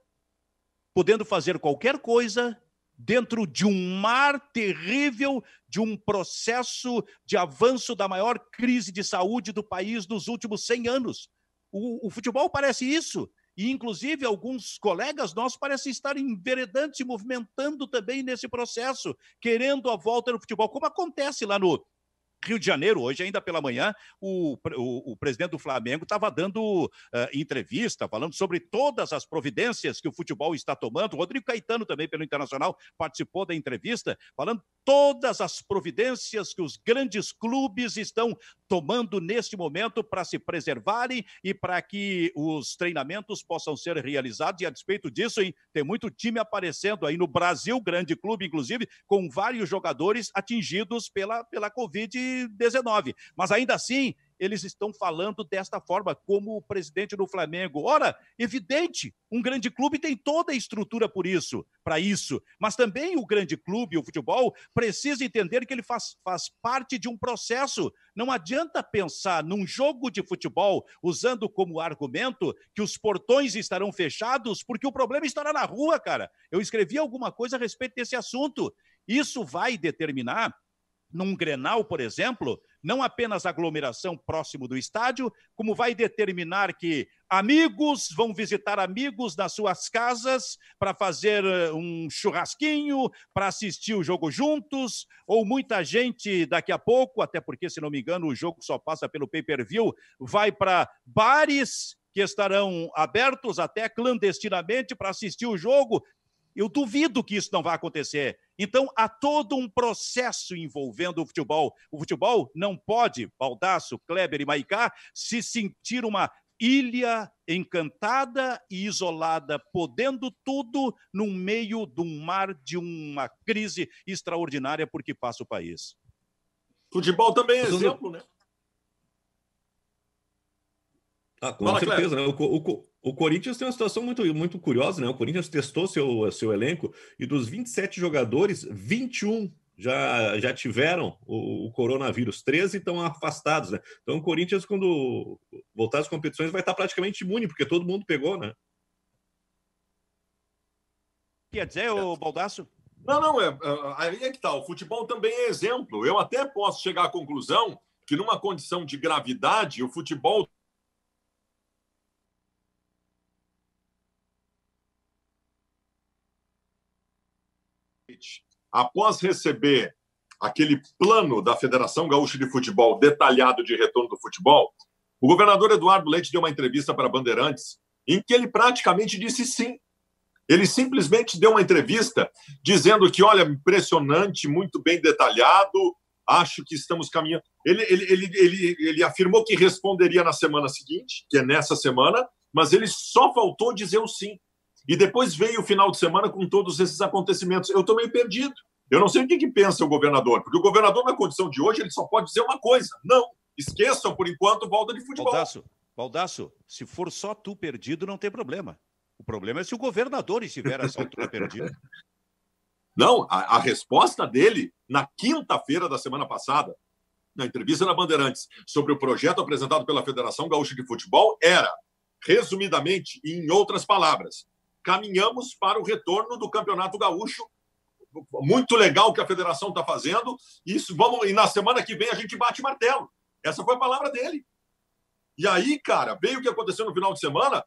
podendo fazer qualquer coisa dentro de um mar terrível de um processo de avanço da maior crise de saúde do país dos últimos 100 anos. O, o futebol parece isso. E, inclusive, alguns colegas nossos parecem estar enveredando, se movimentando também nesse processo, querendo a volta do futebol, como acontece lá no, Rio de Janeiro, hoje, ainda pela manhã, o, o, o presidente do Flamengo estava dando uh, entrevista, falando sobre todas as providências que o futebol está tomando. O Rodrigo Caetano, também pelo Internacional, participou da entrevista, falando todas as providências que os grandes clubes estão tomando neste momento para se preservarem e para que os treinamentos possam ser realizados. E a despeito disso, hein, tem muito time aparecendo aí no Brasil, grande clube, inclusive, com vários jogadores atingidos pela, pela Covid. 2019. Mas ainda assim, eles estão falando desta forma, como o presidente do Flamengo. Ora, evidente, um grande clube tem toda a estrutura por isso, para isso. Mas também o grande clube, o futebol, precisa entender que ele faz, faz parte de um processo. Não adianta pensar num jogo de futebol usando como argumento que os portões estarão fechados, porque o problema estará na rua, cara. Eu escrevi alguma coisa a respeito desse assunto. Isso vai determinar num Grenal, por exemplo, não apenas aglomeração próximo do estádio, como vai determinar que amigos vão visitar amigos nas suas casas para fazer eh, um churrasquinho, para assistir o jogo juntos, ou muita gente daqui a pouco, até porque, se não me engano, o jogo só passa pelo pay-per-view, vai para bares que estarão abertos até clandestinamente para assistir o jogo. Eu duvido que isso não vá acontecer. Então, há todo um processo envolvendo o futebol. O futebol não pode, Baldasso, Kleber e Maicá, se sentir uma ilha encantada e isolada, podendo tudo no meio de um mar de uma crise extraordinária por que passa o país. Futebol também é exemplo, né? Ah, com Fala, certeza. Né? O, o, o, Corinthians tem uma situação muito, muito curiosa, né? O Corinthians testou seu, seu elenco e dos 27 jogadores, 21 já, já tiveram o, o coronavírus, 13 estão afastados, né? Então o Corinthians, quando voltar às competições, vai estar praticamente imune, porque todo mundo pegou, né? Quer dizer, o Baldaço? Não, não, é, é, aí é que tá. O futebol também é exemplo. Eu até posso chegar à conclusão que, numa condição de gravidade, o futebol após receber aquele plano da Federação Gaúcha de Futebol detalhado de retorno do futebol, o governador Eduardo Leite deu uma entrevista para Bandeirantes em que ele praticamente disse sim. Ele simplesmente deu uma entrevista dizendo que, olha, impressionante, muito bem detalhado, acho que estamos caminhando. Ele, ele, ele, ele, ele afirmou que responderia na semana seguinte, que é nessa semana, mas ele só faltou dizer o sim. E depois veio o final de semana com todos esses acontecimentos. Eu estou meio perdido. Eu não sei o que, que pensa o governador, porque o governador, na condição de hoje, ele só pode dizer uma coisa: não, esqueçam por enquanto volta de futebol. Baldasso, Baldasso, se for só tu perdido, não tem problema. O problema é se o governador estiver só tu perdido. Não, a, a resposta dele, na quinta-feira da semana passada, na entrevista na Bandeirantes, sobre o projeto apresentado pela Federação Gaúcha de Futebol, era, resumidamente e em outras palavras, caminhamos para o retorno do Campeonato Gaúcho muito legal o que a federação está fazendo. Isso, vamos, e na semana que vem a gente bate martelo. Essa foi a palavra dele. E aí, cara, veio o que aconteceu no final de semana.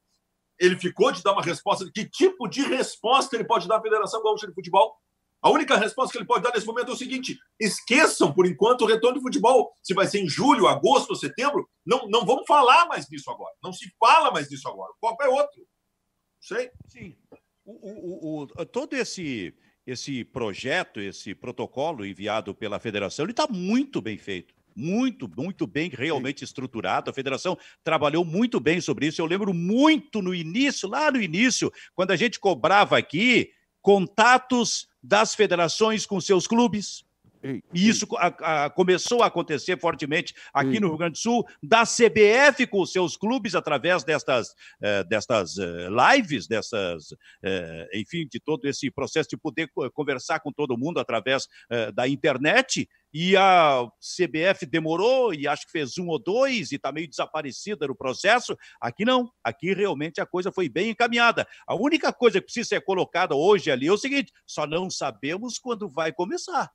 Ele ficou de dar uma resposta. Que tipo de resposta ele pode dar à Federação Gaúcha de Futebol? A única resposta que ele pode dar nesse momento é o seguinte: esqueçam por enquanto o retorno do futebol. Se vai ser em julho, agosto ou setembro, não, não vamos falar mais disso agora. Não se fala mais disso agora. O copo é outro. Não sei. Sim. O, o, o, todo esse esse projeto, esse protocolo enviado pela federação, ele está muito bem feito. Muito, muito bem realmente Sim. estruturado. A federação trabalhou muito bem sobre isso. Eu lembro muito no início, lá no início, quando a gente cobrava aqui contatos das federações com seus clubes, e isso a, a, começou a acontecer fortemente aqui no Rio Grande do Sul, da CBF com os seus clubes, através destas, eh, destas eh, lives, dessas, eh, enfim, de todo esse processo de poder conversar com todo mundo através eh, da internet. E a CBF demorou, e acho que fez um ou dois, e está meio desaparecida no processo. Aqui não, aqui realmente a coisa foi bem encaminhada. A única coisa que precisa ser colocada hoje ali é o seguinte: só não sabemos quando vai começar.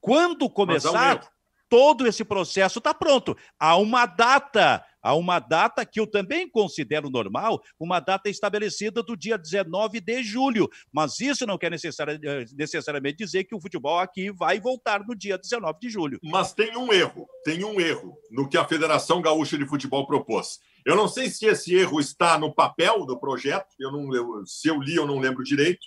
Quando começar, todo esse processo está pronto. Há uma data, há uma data que eu também considero normal, uma data estabelecida do dia 19 de julho. Mas isso não quer necessari necessariamente dizer que o futebol aqui vai voltar no dia 19 de julho. Mas tem um erro, tem um erro no que a Federação Gaúcha de Futebol propôs. Eu não sei se esse erro está no papel do projeto, eu não, eu, se eu li, eu não lembro direito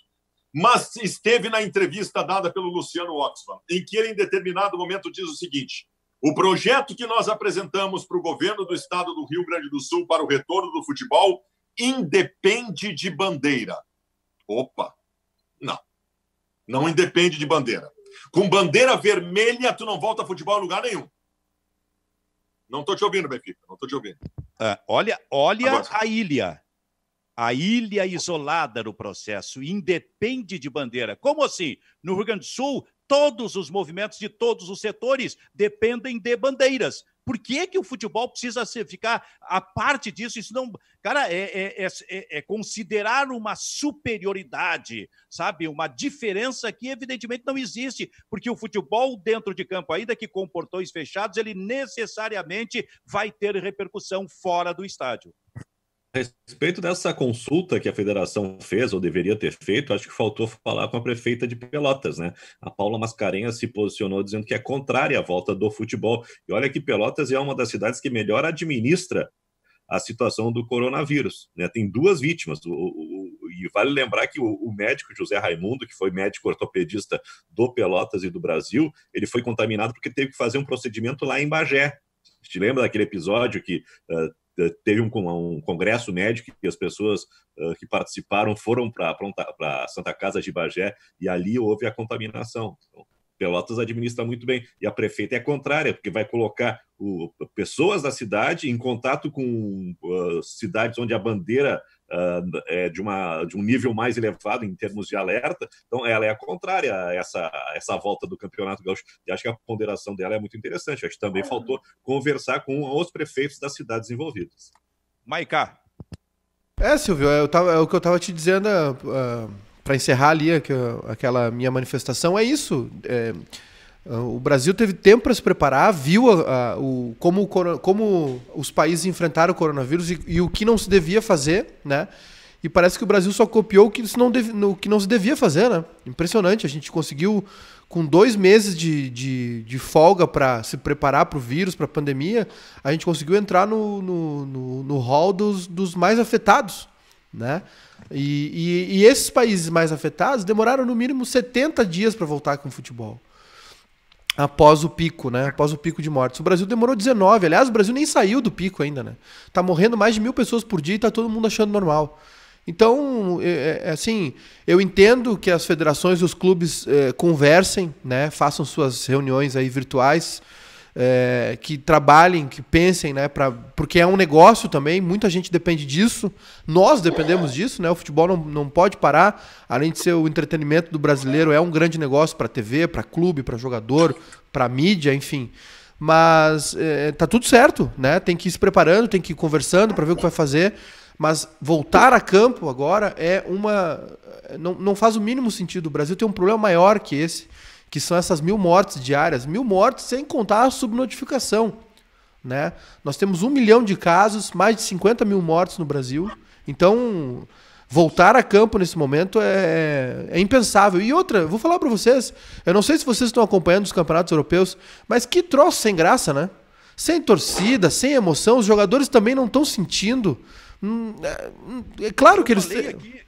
mas esteve na entrevista dada pelo Luciano Oxfam, em que ele, em determinado momento, diz o seguinte: o projeto que nós apresentamos para o governo do estado do Rio Grande do Sul para o retorno do futebol independe de bandeira. Opa! Não. Não independe de bandeira. Com bandeira vermelha, tu não volta a futebol em lugar nenhum. Não estou te ouvindo, Benfica. Não estou te ouvindo. É, olha olha Agora. a ilha a ilha isolada no processo, independe de bandeira. Como assim? No Rio Grande do Sul, todos os movimentos de todos os setores dependem de bandeiras. Por que, que o futebol precisa ficar a parte disso? Isso não. Cara, é, é, é, é, considerar uma superioridade, sabe? Uma diferença que, evidentemente, não existe, porque o futebol dentro de campo, ainda que com portões fechados, ele necessariamente vai ter repercussão fora do estádio. A respeito dessa consulta que a federação fez ou deveria ter feito, acho que faltou falar com a prefeita de Pelotas, né? A Paula Mascarenhas se posicionou dizendo que é contrária à volta do futebol. E olha que Pelotas é uma das cidades que melhor administra a situação do coronavírus, né? Tem duas vítimas. O, o, e vale lembrar que o, o médico José Raimundo, que foi médico ortopedista do Pelotas e do Brasil, ele foi contaminado porque teve que fazer um procedimento lá em Bagé, te lembra daquele episódio que uh, eh, teve um, um, congresso médico e as pessoas uh, que participaram foram para a Santa Casa de Bagé e ali houve a contaminação. Então, Pelotas administra muito bem e a prefeita é contrária, porque vai colocar o, pessoas da cidade em contato com uh, cidades onde a bandeira é, de, uma, de um nível mais elevado em termos de alerta, então ela é a contrária a essa, essa volta do Campeonato Gaúcho. E acho que a ponderação dela é muito interessante. Acho que também é. faltou conversar com os prefeitos das cidades envolvidas. Maiká. É, Silvio, é, eu tava, é o que eu estava te dizendo uh, é, para encerrar ali aquela minha manifestação. É isso. É o Brasil teve tempo para se preparar, viu a, a, o, como, o, como, os países enfrentaram o coronavírus e, e, o que não se devia fazer, né? E parece que o Brasil só copiou o que, não, deve, o que não se devia fazer, né? Impressionante. A gente conseguiu, com dois meses de, de, de folga para se preparar para o vírus, para a pandemia, a gente conseguiu entrar no, no, no, no hall dos, dos mais afetados, né? E, e, e esses países mais afetados demoraram no mínimo 70 dias para voltar com o futebol após o pico, né? Após o pico de mortes. O Brasil demorou 19. Aliás, o Brasil nem saiu do pico ainda, né? Tá morrendo mais de mil pessoas por dia e tá todo mundo achando normal. Então, é, é, é assim, eu entendo que as federações e os clubes é, conversem, né? Façam suas reuniões aí virtuais é, que trabalhem, que pensem, né? Pra, porque é um negócio também, muita gente depende disso, nós dependemos disso, né? O futebol não, não pode parar, além de ser o entretenimento do brasileiro, é um grande negócio para TV, para clube, para jogador, para mídia, enfim. Mas é, tá tudo certo, né? Tem que ir se preparando, tem que ir conversando para ver o que vai fazer. Mas voltar a campo agora é uma. Não, não faz o mínimo sentido. O Brasil tem um problema maior que esse que são essas mil mortes diárias, mil mortes sem contar a subnotificação. Né? Nós temos um milhão de casos, mais de 50 mil mortes no Brasil. Então, voltar a campo nesse momento é, é impensável. E outra, vou falar para vocês, eu não sei se vocês estão acompanhando os campeonatos europeus, mas que troço sem graça, né? Sem torcida, sem emoção, os jogadores também não estão sentindo. Hum, é, hum, é, claro que eles. Aqui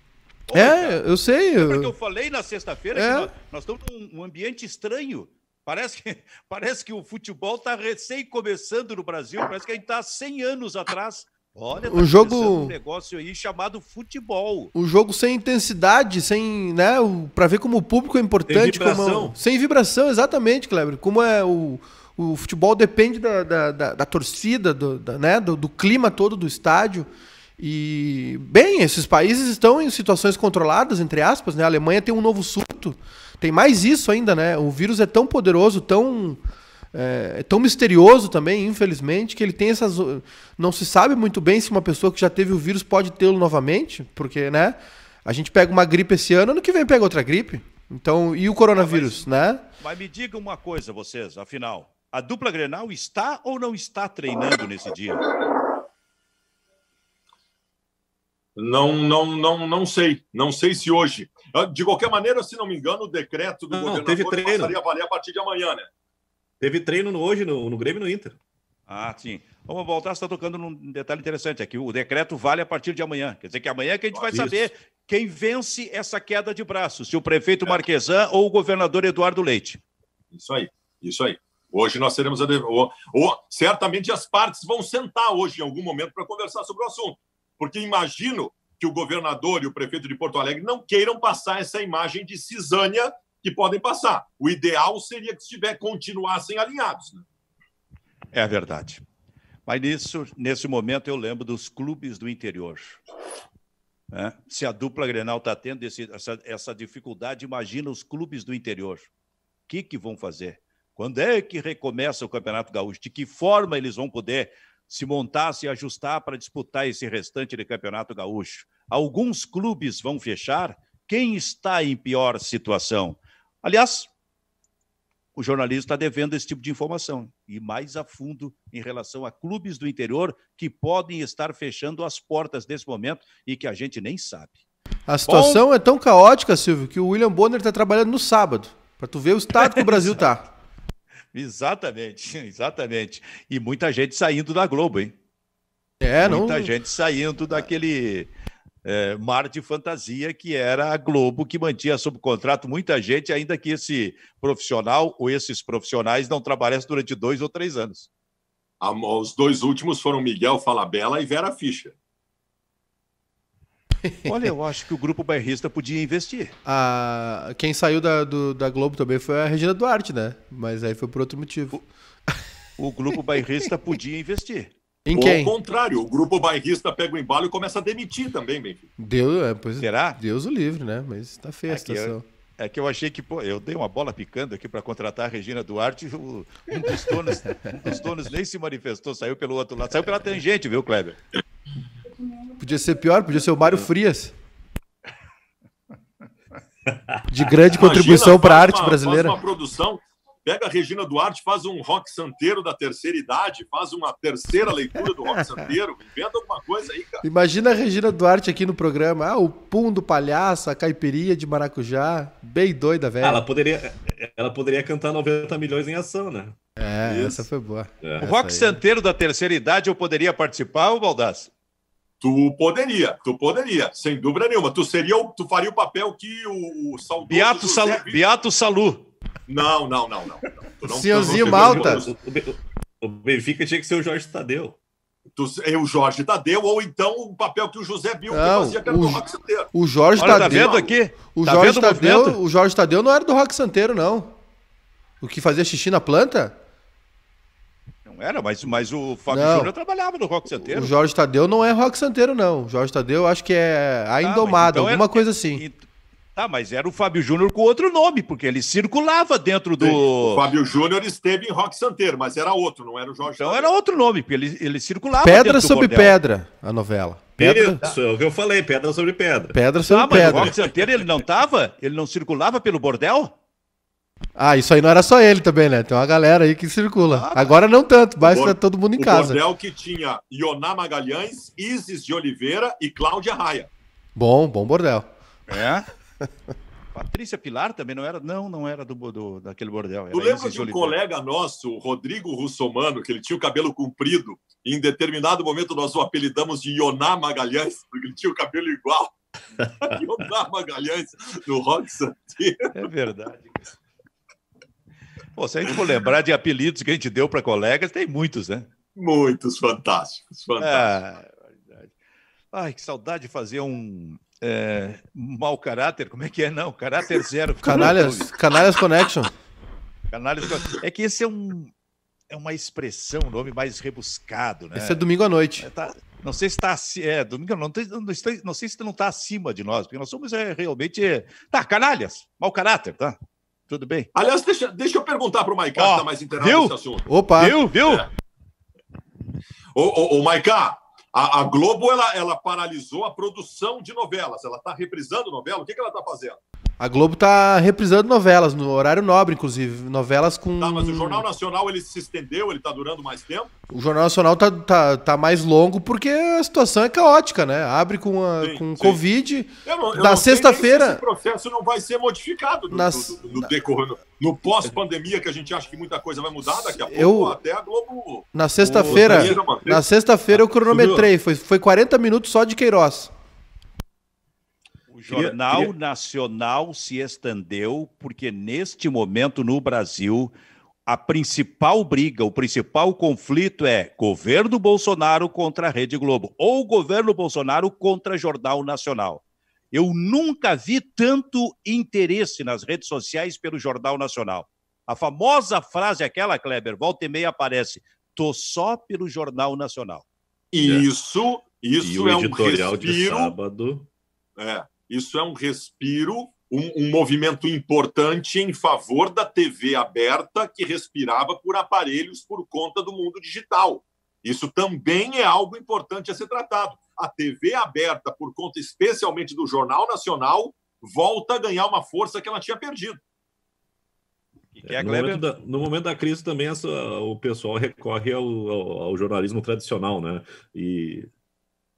é, é, eu sei. Lembra eu... que eu falei na sexta-feira é. que nós, nós estamos num ambiente estranho. Parece que, parece que o futebol está recém começando no Brasil, parece que a gente está 100 anos atrás. Olha, tá o jogo um negócio aí chamado futebol. O jogo sem intensidade, sem, né, para ver como o público é importante, sem vibração, como, é sem vibração exatamente, Kleber. Como é o, o futebol depende da, da, da, da torcida, do, da, né, do, do clima todo do estádio. E, bem, esses países estão em situações controladas, entre aspas, né? A Alemanha tem um novo surto. Tem mais isso ainda, né? O vírus é tão poderoso, tão. É, tão misterioso também, infelizmente, que ele tem essas. Não se sabe muito bem se uma pessoa que já teve o vírus pode tê-lo novamente, porque, né? A gente pega uma gripe esse ano, ano que vem pega outra gripe. Então, e o coronavírus, mas, né? Mas me diga uma coisa, vocês, afinal. A dupla Grenal está ou não está treinando nesse dia? Não, não, não, não sei. Não sei se hoje. Ah, de qualquer maneira, se não me engano, o decreto do não, governador teve treino. passaria a valer a partir de amanhã, né? Teve treino hoje no, no Grêmio e no Inter. Ah, sim. Vamos voltar, você está tocando num detalhe interessante aqui. o decreto vale a partir de amanhã. Quer dizer que amanhã é que a gente vai Isso. saber quem vence essa queda de braços, se o prefeito é. Marquesan ou o governador Eduardo Leite. Isso aí, isso aí. Hoje nós teremos a... Ou, ou, certamente as partes vão sentar hoje em algum momento para conversar sobre o assunto porque imagino que o governador e o prefeito de Porto Alegre não queiram passar essa imagem de cisânia que podem passar. O ideal seria que tiver continuassem alinhados. Né? É verdade. Mas nisso, nesse momento eu lembro dos clubes do interior. Né? Se a dupla Grenal está tendo esse, essa, essa dificuldade, imagina os clubes do interior. O que, que vão fazer? Quando é que recomeça o Campeonato Gaúcho? De que forma eles vão poder se montar, se ajustar para disputar esse restante de Campeonato Gaúcho. Alguns clubes vão fechar. Quem está em pior situação? Aliás, o jornalismo está devendo esse tipo de informação e mais a fundo em relação a clubes do interior que podem estar fechando as portas nesse momento e que a gente nem sabe. A situação Bom... é tão caótica, Silvio, que o William Bonner está trabalhando no sábado, para tu ver o estado que o Brasil está. Exatamente, exatamente. E muita gente saindo da Globo, hein? É, muita gente saindo daquele é, mar de fantasia que era a Globo que mantinha sob contrato muita gente, ainda que esse profissional ou esses profissionais não trabalhassem durante dois ou três anos. Os dois últimos foram Miguel Falabella e Vera Fischer. Olha, eu acho que o grupo bairrista podia investir. A, ah, quem saiu da, do, da Globo também foi a Regina Duarte, né? Mas aí foi por outro motivo. O, o grupo bairrista podia investir. Em quem? Ou ao contrário, o grupo bairrista pega o embalo e começa a demitir também, Benfica. Deus, é, pois, Será? Deus o livre, né? Mas tá feia a situação. É que eu achei que, pô, eu dei uma bola picando aqui para contratar a Regina Duarte, o, um, dos donos, um dos donos nem se manifestou, saiu pelo outro lado, saiu pela tangente, viu, Kleber? Podia ser pior, podia ser o Mário Frias. De grande Imagina, contribuição para a arte uma, brasileira. Faz uma produção, pega a Regina Duarte, faz um rock santeiro da terceira idade, faz uma terceira leitura do rock santeiro, inventa alguma coisa aí, cara. Imagina a Regina Duarte aqui no programa. Ah, o pum do palhaço, a caipirinha de maracujá, bem doida, velho. ela poderia, ela poderia cantar 90 milhões em ação, né? É, Isso. essa foi boa. É. O rock santeiro da terceira idade eu poderia participar, ou Baldassi? Tu poderia, tu poderia, sem dúvida nenhuma. Tu seria, tu faria o papel que o, o saudoso Beato Salu, serviço... Beato Salu. Não, não, não, não. não. Senhorzinho Malta. O, Benfica tinha que ser o Jorge Tadeu. Tu, o Jorge Tadeu ou então o papel que o José Bill fazia que era o, do Rock Santeiro. O Jorge Olha, tá Tadeu. Tá vendo aqui? O tá Jorge Tadeu, o, o Jorge Tadeu não era do Rock Santeiro não. O que fazia xixi na planta? Não era, mas, mas o Fábio não. Júnior trabalhava no Rock Santeiro. O Jorge Tadeu não é Rock Santeiro, não. O Jorge Tadeu acho que é a ah, Indomada, ah, então é alguma era, coisa assim. tá, mas era o Fábio Júnior com outro nome, porque ele circulava dentro do. O Fábio Júnior esteve em Rock Santeiro, mas era outro, não era o Jorge Então Tadeu. era outro nome, porque ele, ele circulava. Pedra sobre pedra, a novela. Pedra... Isso, é o que eu falei, pedra sobre pedra. Pedra sobre ah, pedra. Mas o Rock Santeiro ele não estava? Ele não circulava pelo bordel? Ah, isso aí não era só ele também, né? Tem uma galera aí que circula. Ah, Agora não tanto, mas tá todo mundo em o casa. O bordel que tinha Ioná Magalhães, Isis de Oliveira e Cláudia Raia. Bom, bom bordel. É? Patrícia Pilar também não era? Não, não era do, do daquele bordel. Tu lembra de um colega nosso, Rodrigo Russomano, que ele tinha o cabelo comprido e em determinado momento nós o apelidamos de Ioná Magalhães, porque ele tinha o cabelo igual. Ioná Magalhães, no Rock Santino. É verdade, cara. Pô, se a gente for lembrar de apelidos que a gente deu para colegas, tem muitos, né? Muitos, fantásticos, é, fantásticos. ai, que saudade de fazer um é, mau caráter, como é que é? Não, caráter zero. Canalhas, Canalhas Connection. Canalhas É que esse é um é uma expressão, um nome mais rebuscado, né? Esse é domingo à noite. É, tá, não sei se está é, domingo, não, não, não, não sei se não está acima de nós, porque nós somos é, realmente. Tá, canalhas, mau caráter, tá? Tudo bem? Aliás, deixa, deixa eu perguntar para o Maiká, que está mais internado viu? nesse assunto. Opa! Viu, viu? É. Ô, Maiká, a, a, Globo ela, ela paralisou a produção de novelas. Ela está reprisando novela. O que, que ela está fazendo? A Globo tá reprisando novelas, no horário nobre, inclusive. Novelas com. Tá, mas o Jornal Nacional ele se estendeu, ele tá durando mais tempo? O Jornal Nacional tá, tá, tá mais longo porque a situação é caótica, né? Abre com, a, sim, com sim. Covid. Eu não, eu na sexta-feira. Se esse processo não vai ser modificado no, no, no, decorrer, no, no pós-pandemia, que a gente acha que muita coisa vai mudar daqui a pouco, eu... até a Globo. Na sexta-feira. Na sexta-feira eu cronometrei. Foi, foi 40 minutos só de Queiroz. Jornal queria, Nacional se estendeu porque, neste momento no Brasil, a principal briga, o principal conflito é governo Bolsonaro contra a Rede Globo ou governo Bolsonaro contra Jornal Nacional. Eu nunca vi tanto interesse nas redes sociais pelo Jornal Nacional. A famosa frase aquela, Kleber, volta e meia aparece: tô só pelo Jornal Nacional. Isso, isso e é um respiro. De sábado. É, isso é um respiro, um, um movimento importante em favor da TV aberta que respirava por aparelhos por conta do mundo digital. Isso também é algo importante a ser tratado. A TV aberta, por conta especialmente do Jornal Nacional, volta a ganhar uma força que ela tinha perdido. É, no, momento da, no, momento da, crise também essa, o pessoal recorre ao, ao, ao jornalismo tradicional, né? E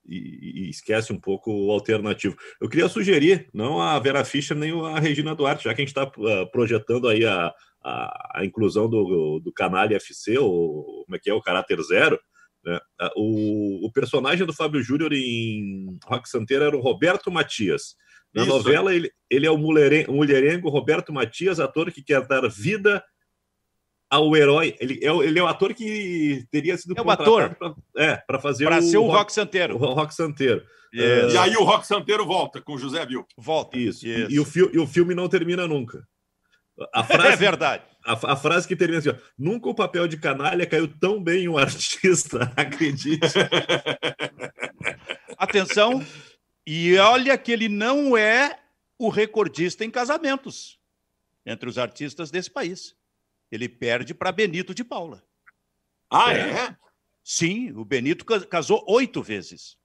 e, e, esquece um pouco o alternativo. Eu queria sugerir, não a Vera Fischer nem a Regina Duarte, já que a gente está uh, ah, projetando aí a, a, a, inclusão do, do canal FC, ou como é que é, o caráter zero, né? Ah, o, o personagem do Fábio Júnior em Rock Santeiro era o Roberto Matias. Na Isso. novela, ele, ele é o mulherengo Roberto Matias, ator que quer dar vida ao herói. Ele é, ele é o ator que teria sido. É o ator. Pra, é, para fazer. Para ser o Rock, Santeiro. O Rock Santeiro. Yes. É, e aí o Rock Santeiro volta com o José Bill Volta. Isso. Yes. E, e, o fi, e o filme não termina nunca. A é frase, é verdade. A, a, frase que termina assim: ó, nunca o papel de canalha caiu tão bem um artista, acredite. Atenção, e olha que ele não é o recordista em casamentos entre os artistas desse país. Ele perde para Benito de Paula. Ah, é? é? Sim, o Benito casou oito vezes.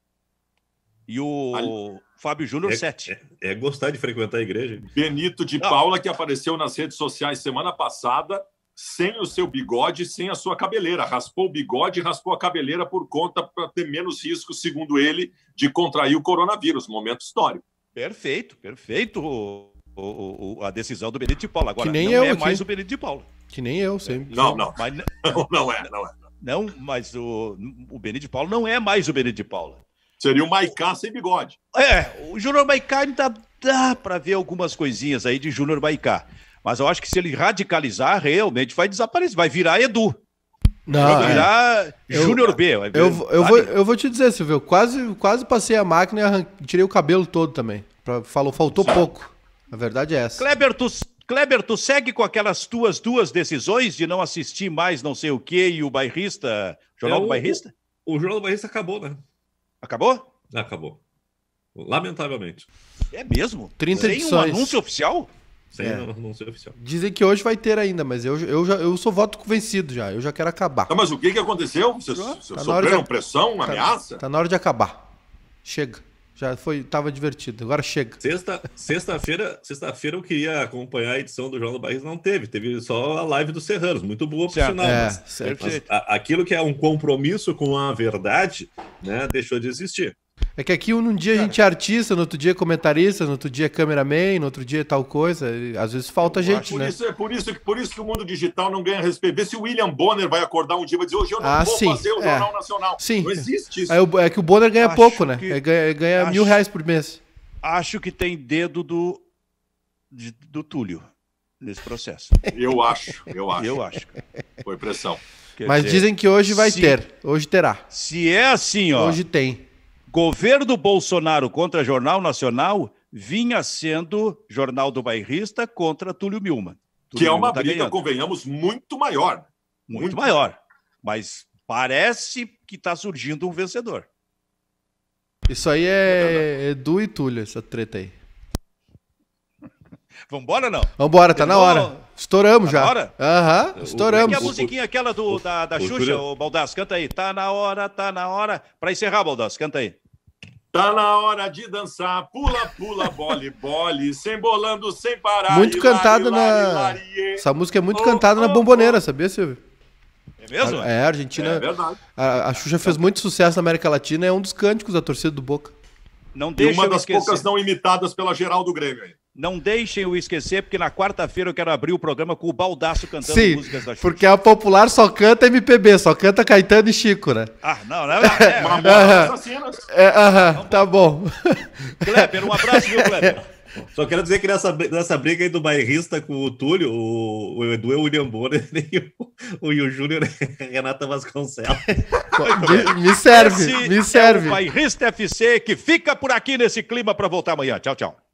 E o Ali... Fábio Júnior, é, sete. É, é, gostar de frequentar a igreja. Benito de Não. Paula, que apareceu nas redes sociais semana passada, sem o seu bigode, sem a sua cabeleira. Raspou o bigode e raspou a cabeleira por conta para ter menos risco, segundo ele, de contrair o coronavírus. Momento histórico. Perfeito, perfeito o, o, o, a decisão do Benito de Paula. Agora, não é aqui. mais o Benito de Paula. Que nem eu, é. sempre. Não, não. Mas, não, não, é, não é. Não, mas o, o Benito de Paula não é mais o Benito de Paula. Seria o Maicá sem bigode. É, o Júnior Maicá ainda dá para ver algumas coisinhas aí de Júnior Maicá. Mas eu acho que se ele radicalizar, realmente vai desaparecer, vai virar Edu. Não, vai virar é. Júnior B. Virar, eu, eu, vou, eu vou te dizer, Silvio, quase, quase passei a máquina e tirei o cabelo todo também. Pra, falou, faltou pouco. A verdade é essa. Kleber, tu Kleber, tu segue com aquelas tuas duas decisões de não assistir mais não sei o que e o bairrista, Jornal é o, do Bairrista? O, o Jornal do Bairrista acabou, né? Acabou? Acabou. Lamentavelmente. É mesmo? 30 Sem edições. um anúncio oficial? Sem é. um anúncio oficial. Dizem que hoje vai ter ainda, mas eu, eu, já, eu sou voto convencido já, eu já quero acabar. Tá, mas o que, que aconteceu? Vocês, tá sofreram de... pressão, tá, ameaça? Tá na hora de acabar. Chega. Já foi, tava divertido. Agora chega. Sexta, sexta-feira, sexta-feira eu queria acompanhar a edição do Jornal do Barris, não teve. Teve só a live do Serranos, muito boa por sinal. É, mas, mas, aquilo que é um compromisso com a verdade, né, deixou de existir. É que aqui num dia a gente é artista, no outro dia é comentarista, no outro dia é cameraman, no outro dia é tal coisa. Às vezes falta gente, por né? Isso, é por isso, por isso que o mundo digital não ganha respeito. Vê se o William Bonner vai acordar um dia e vai dizer hoje eu não ah, vou sim, fazer o é. Jornal Nacional. Sim. Não existe isso. É, é que o Bonner ganha acho pouco, né? Ele é, ganha, é, ganha acho... mil reais por mês. Acho que tem dedo do, de, do Túlio nesse processo. Eu acho, eu acho. Eu acho. Foi pressão. Quer Mas dizer, dizem que hoje vai se, ter. Hoje terá. Se é assim, ó. Hoje tem. Governo Bolsonaro contra Jornal Nacional vinha sendo Jornal do Bairrista contra Túlio Milman. que é uma tá briga, ganhando. convenhamos, muito maior. Muito, muito maior. Mas parece que está surgindo um vencedor. Isso aí é, é Edu e Túlio, essa treta aí. Vambora ou não? Vambora, tá na hora. Estouramos tá já. Na hora? Aham, uhum, estouramos. Que a musiquinha aquela do, da, da o, Xuxa, é- o canta aí. Tá na hora, tá na hora. para encerrar, Baldas, canta aí. Tá na hora de dançar, pula, pula, bole, bole, sem bolando, sem parar. Muito cantada na. Essa música é muito oh, cantada oh, na bomboneira, oh. sabia, Silvio? É mesmo? A, é, a é Argentina. É verdade. A, a Xuxa fez muito sucesso na América Latina, é um dos cânticos da torcida do Boca. Não deixa e uma das esquecer. poucas não imitadas pela Geraldo Grêmio aí. Não deixem eu esquecer, porque na quarta-feira eu quero abrir o programa com o Baldaço cantando Sim, músicas da Xuxa. porque a popular só canta MPB, só canta Caetano e Chico, né? Ah, não, não, é, é, é, é, é, tá bom. Kleber, um abraço, viu, Kleber? Só quero dizer que nessa, nessa briga aí do bairrista com o Túlio, o, o Edu é o William Bonner e o, o, o Júnior é Renata Vasconcelos. me, me serve, Esse me serve. É o bairrista FC que fica por aqui nesse clima para voltar amanhã. Tchau, tchau.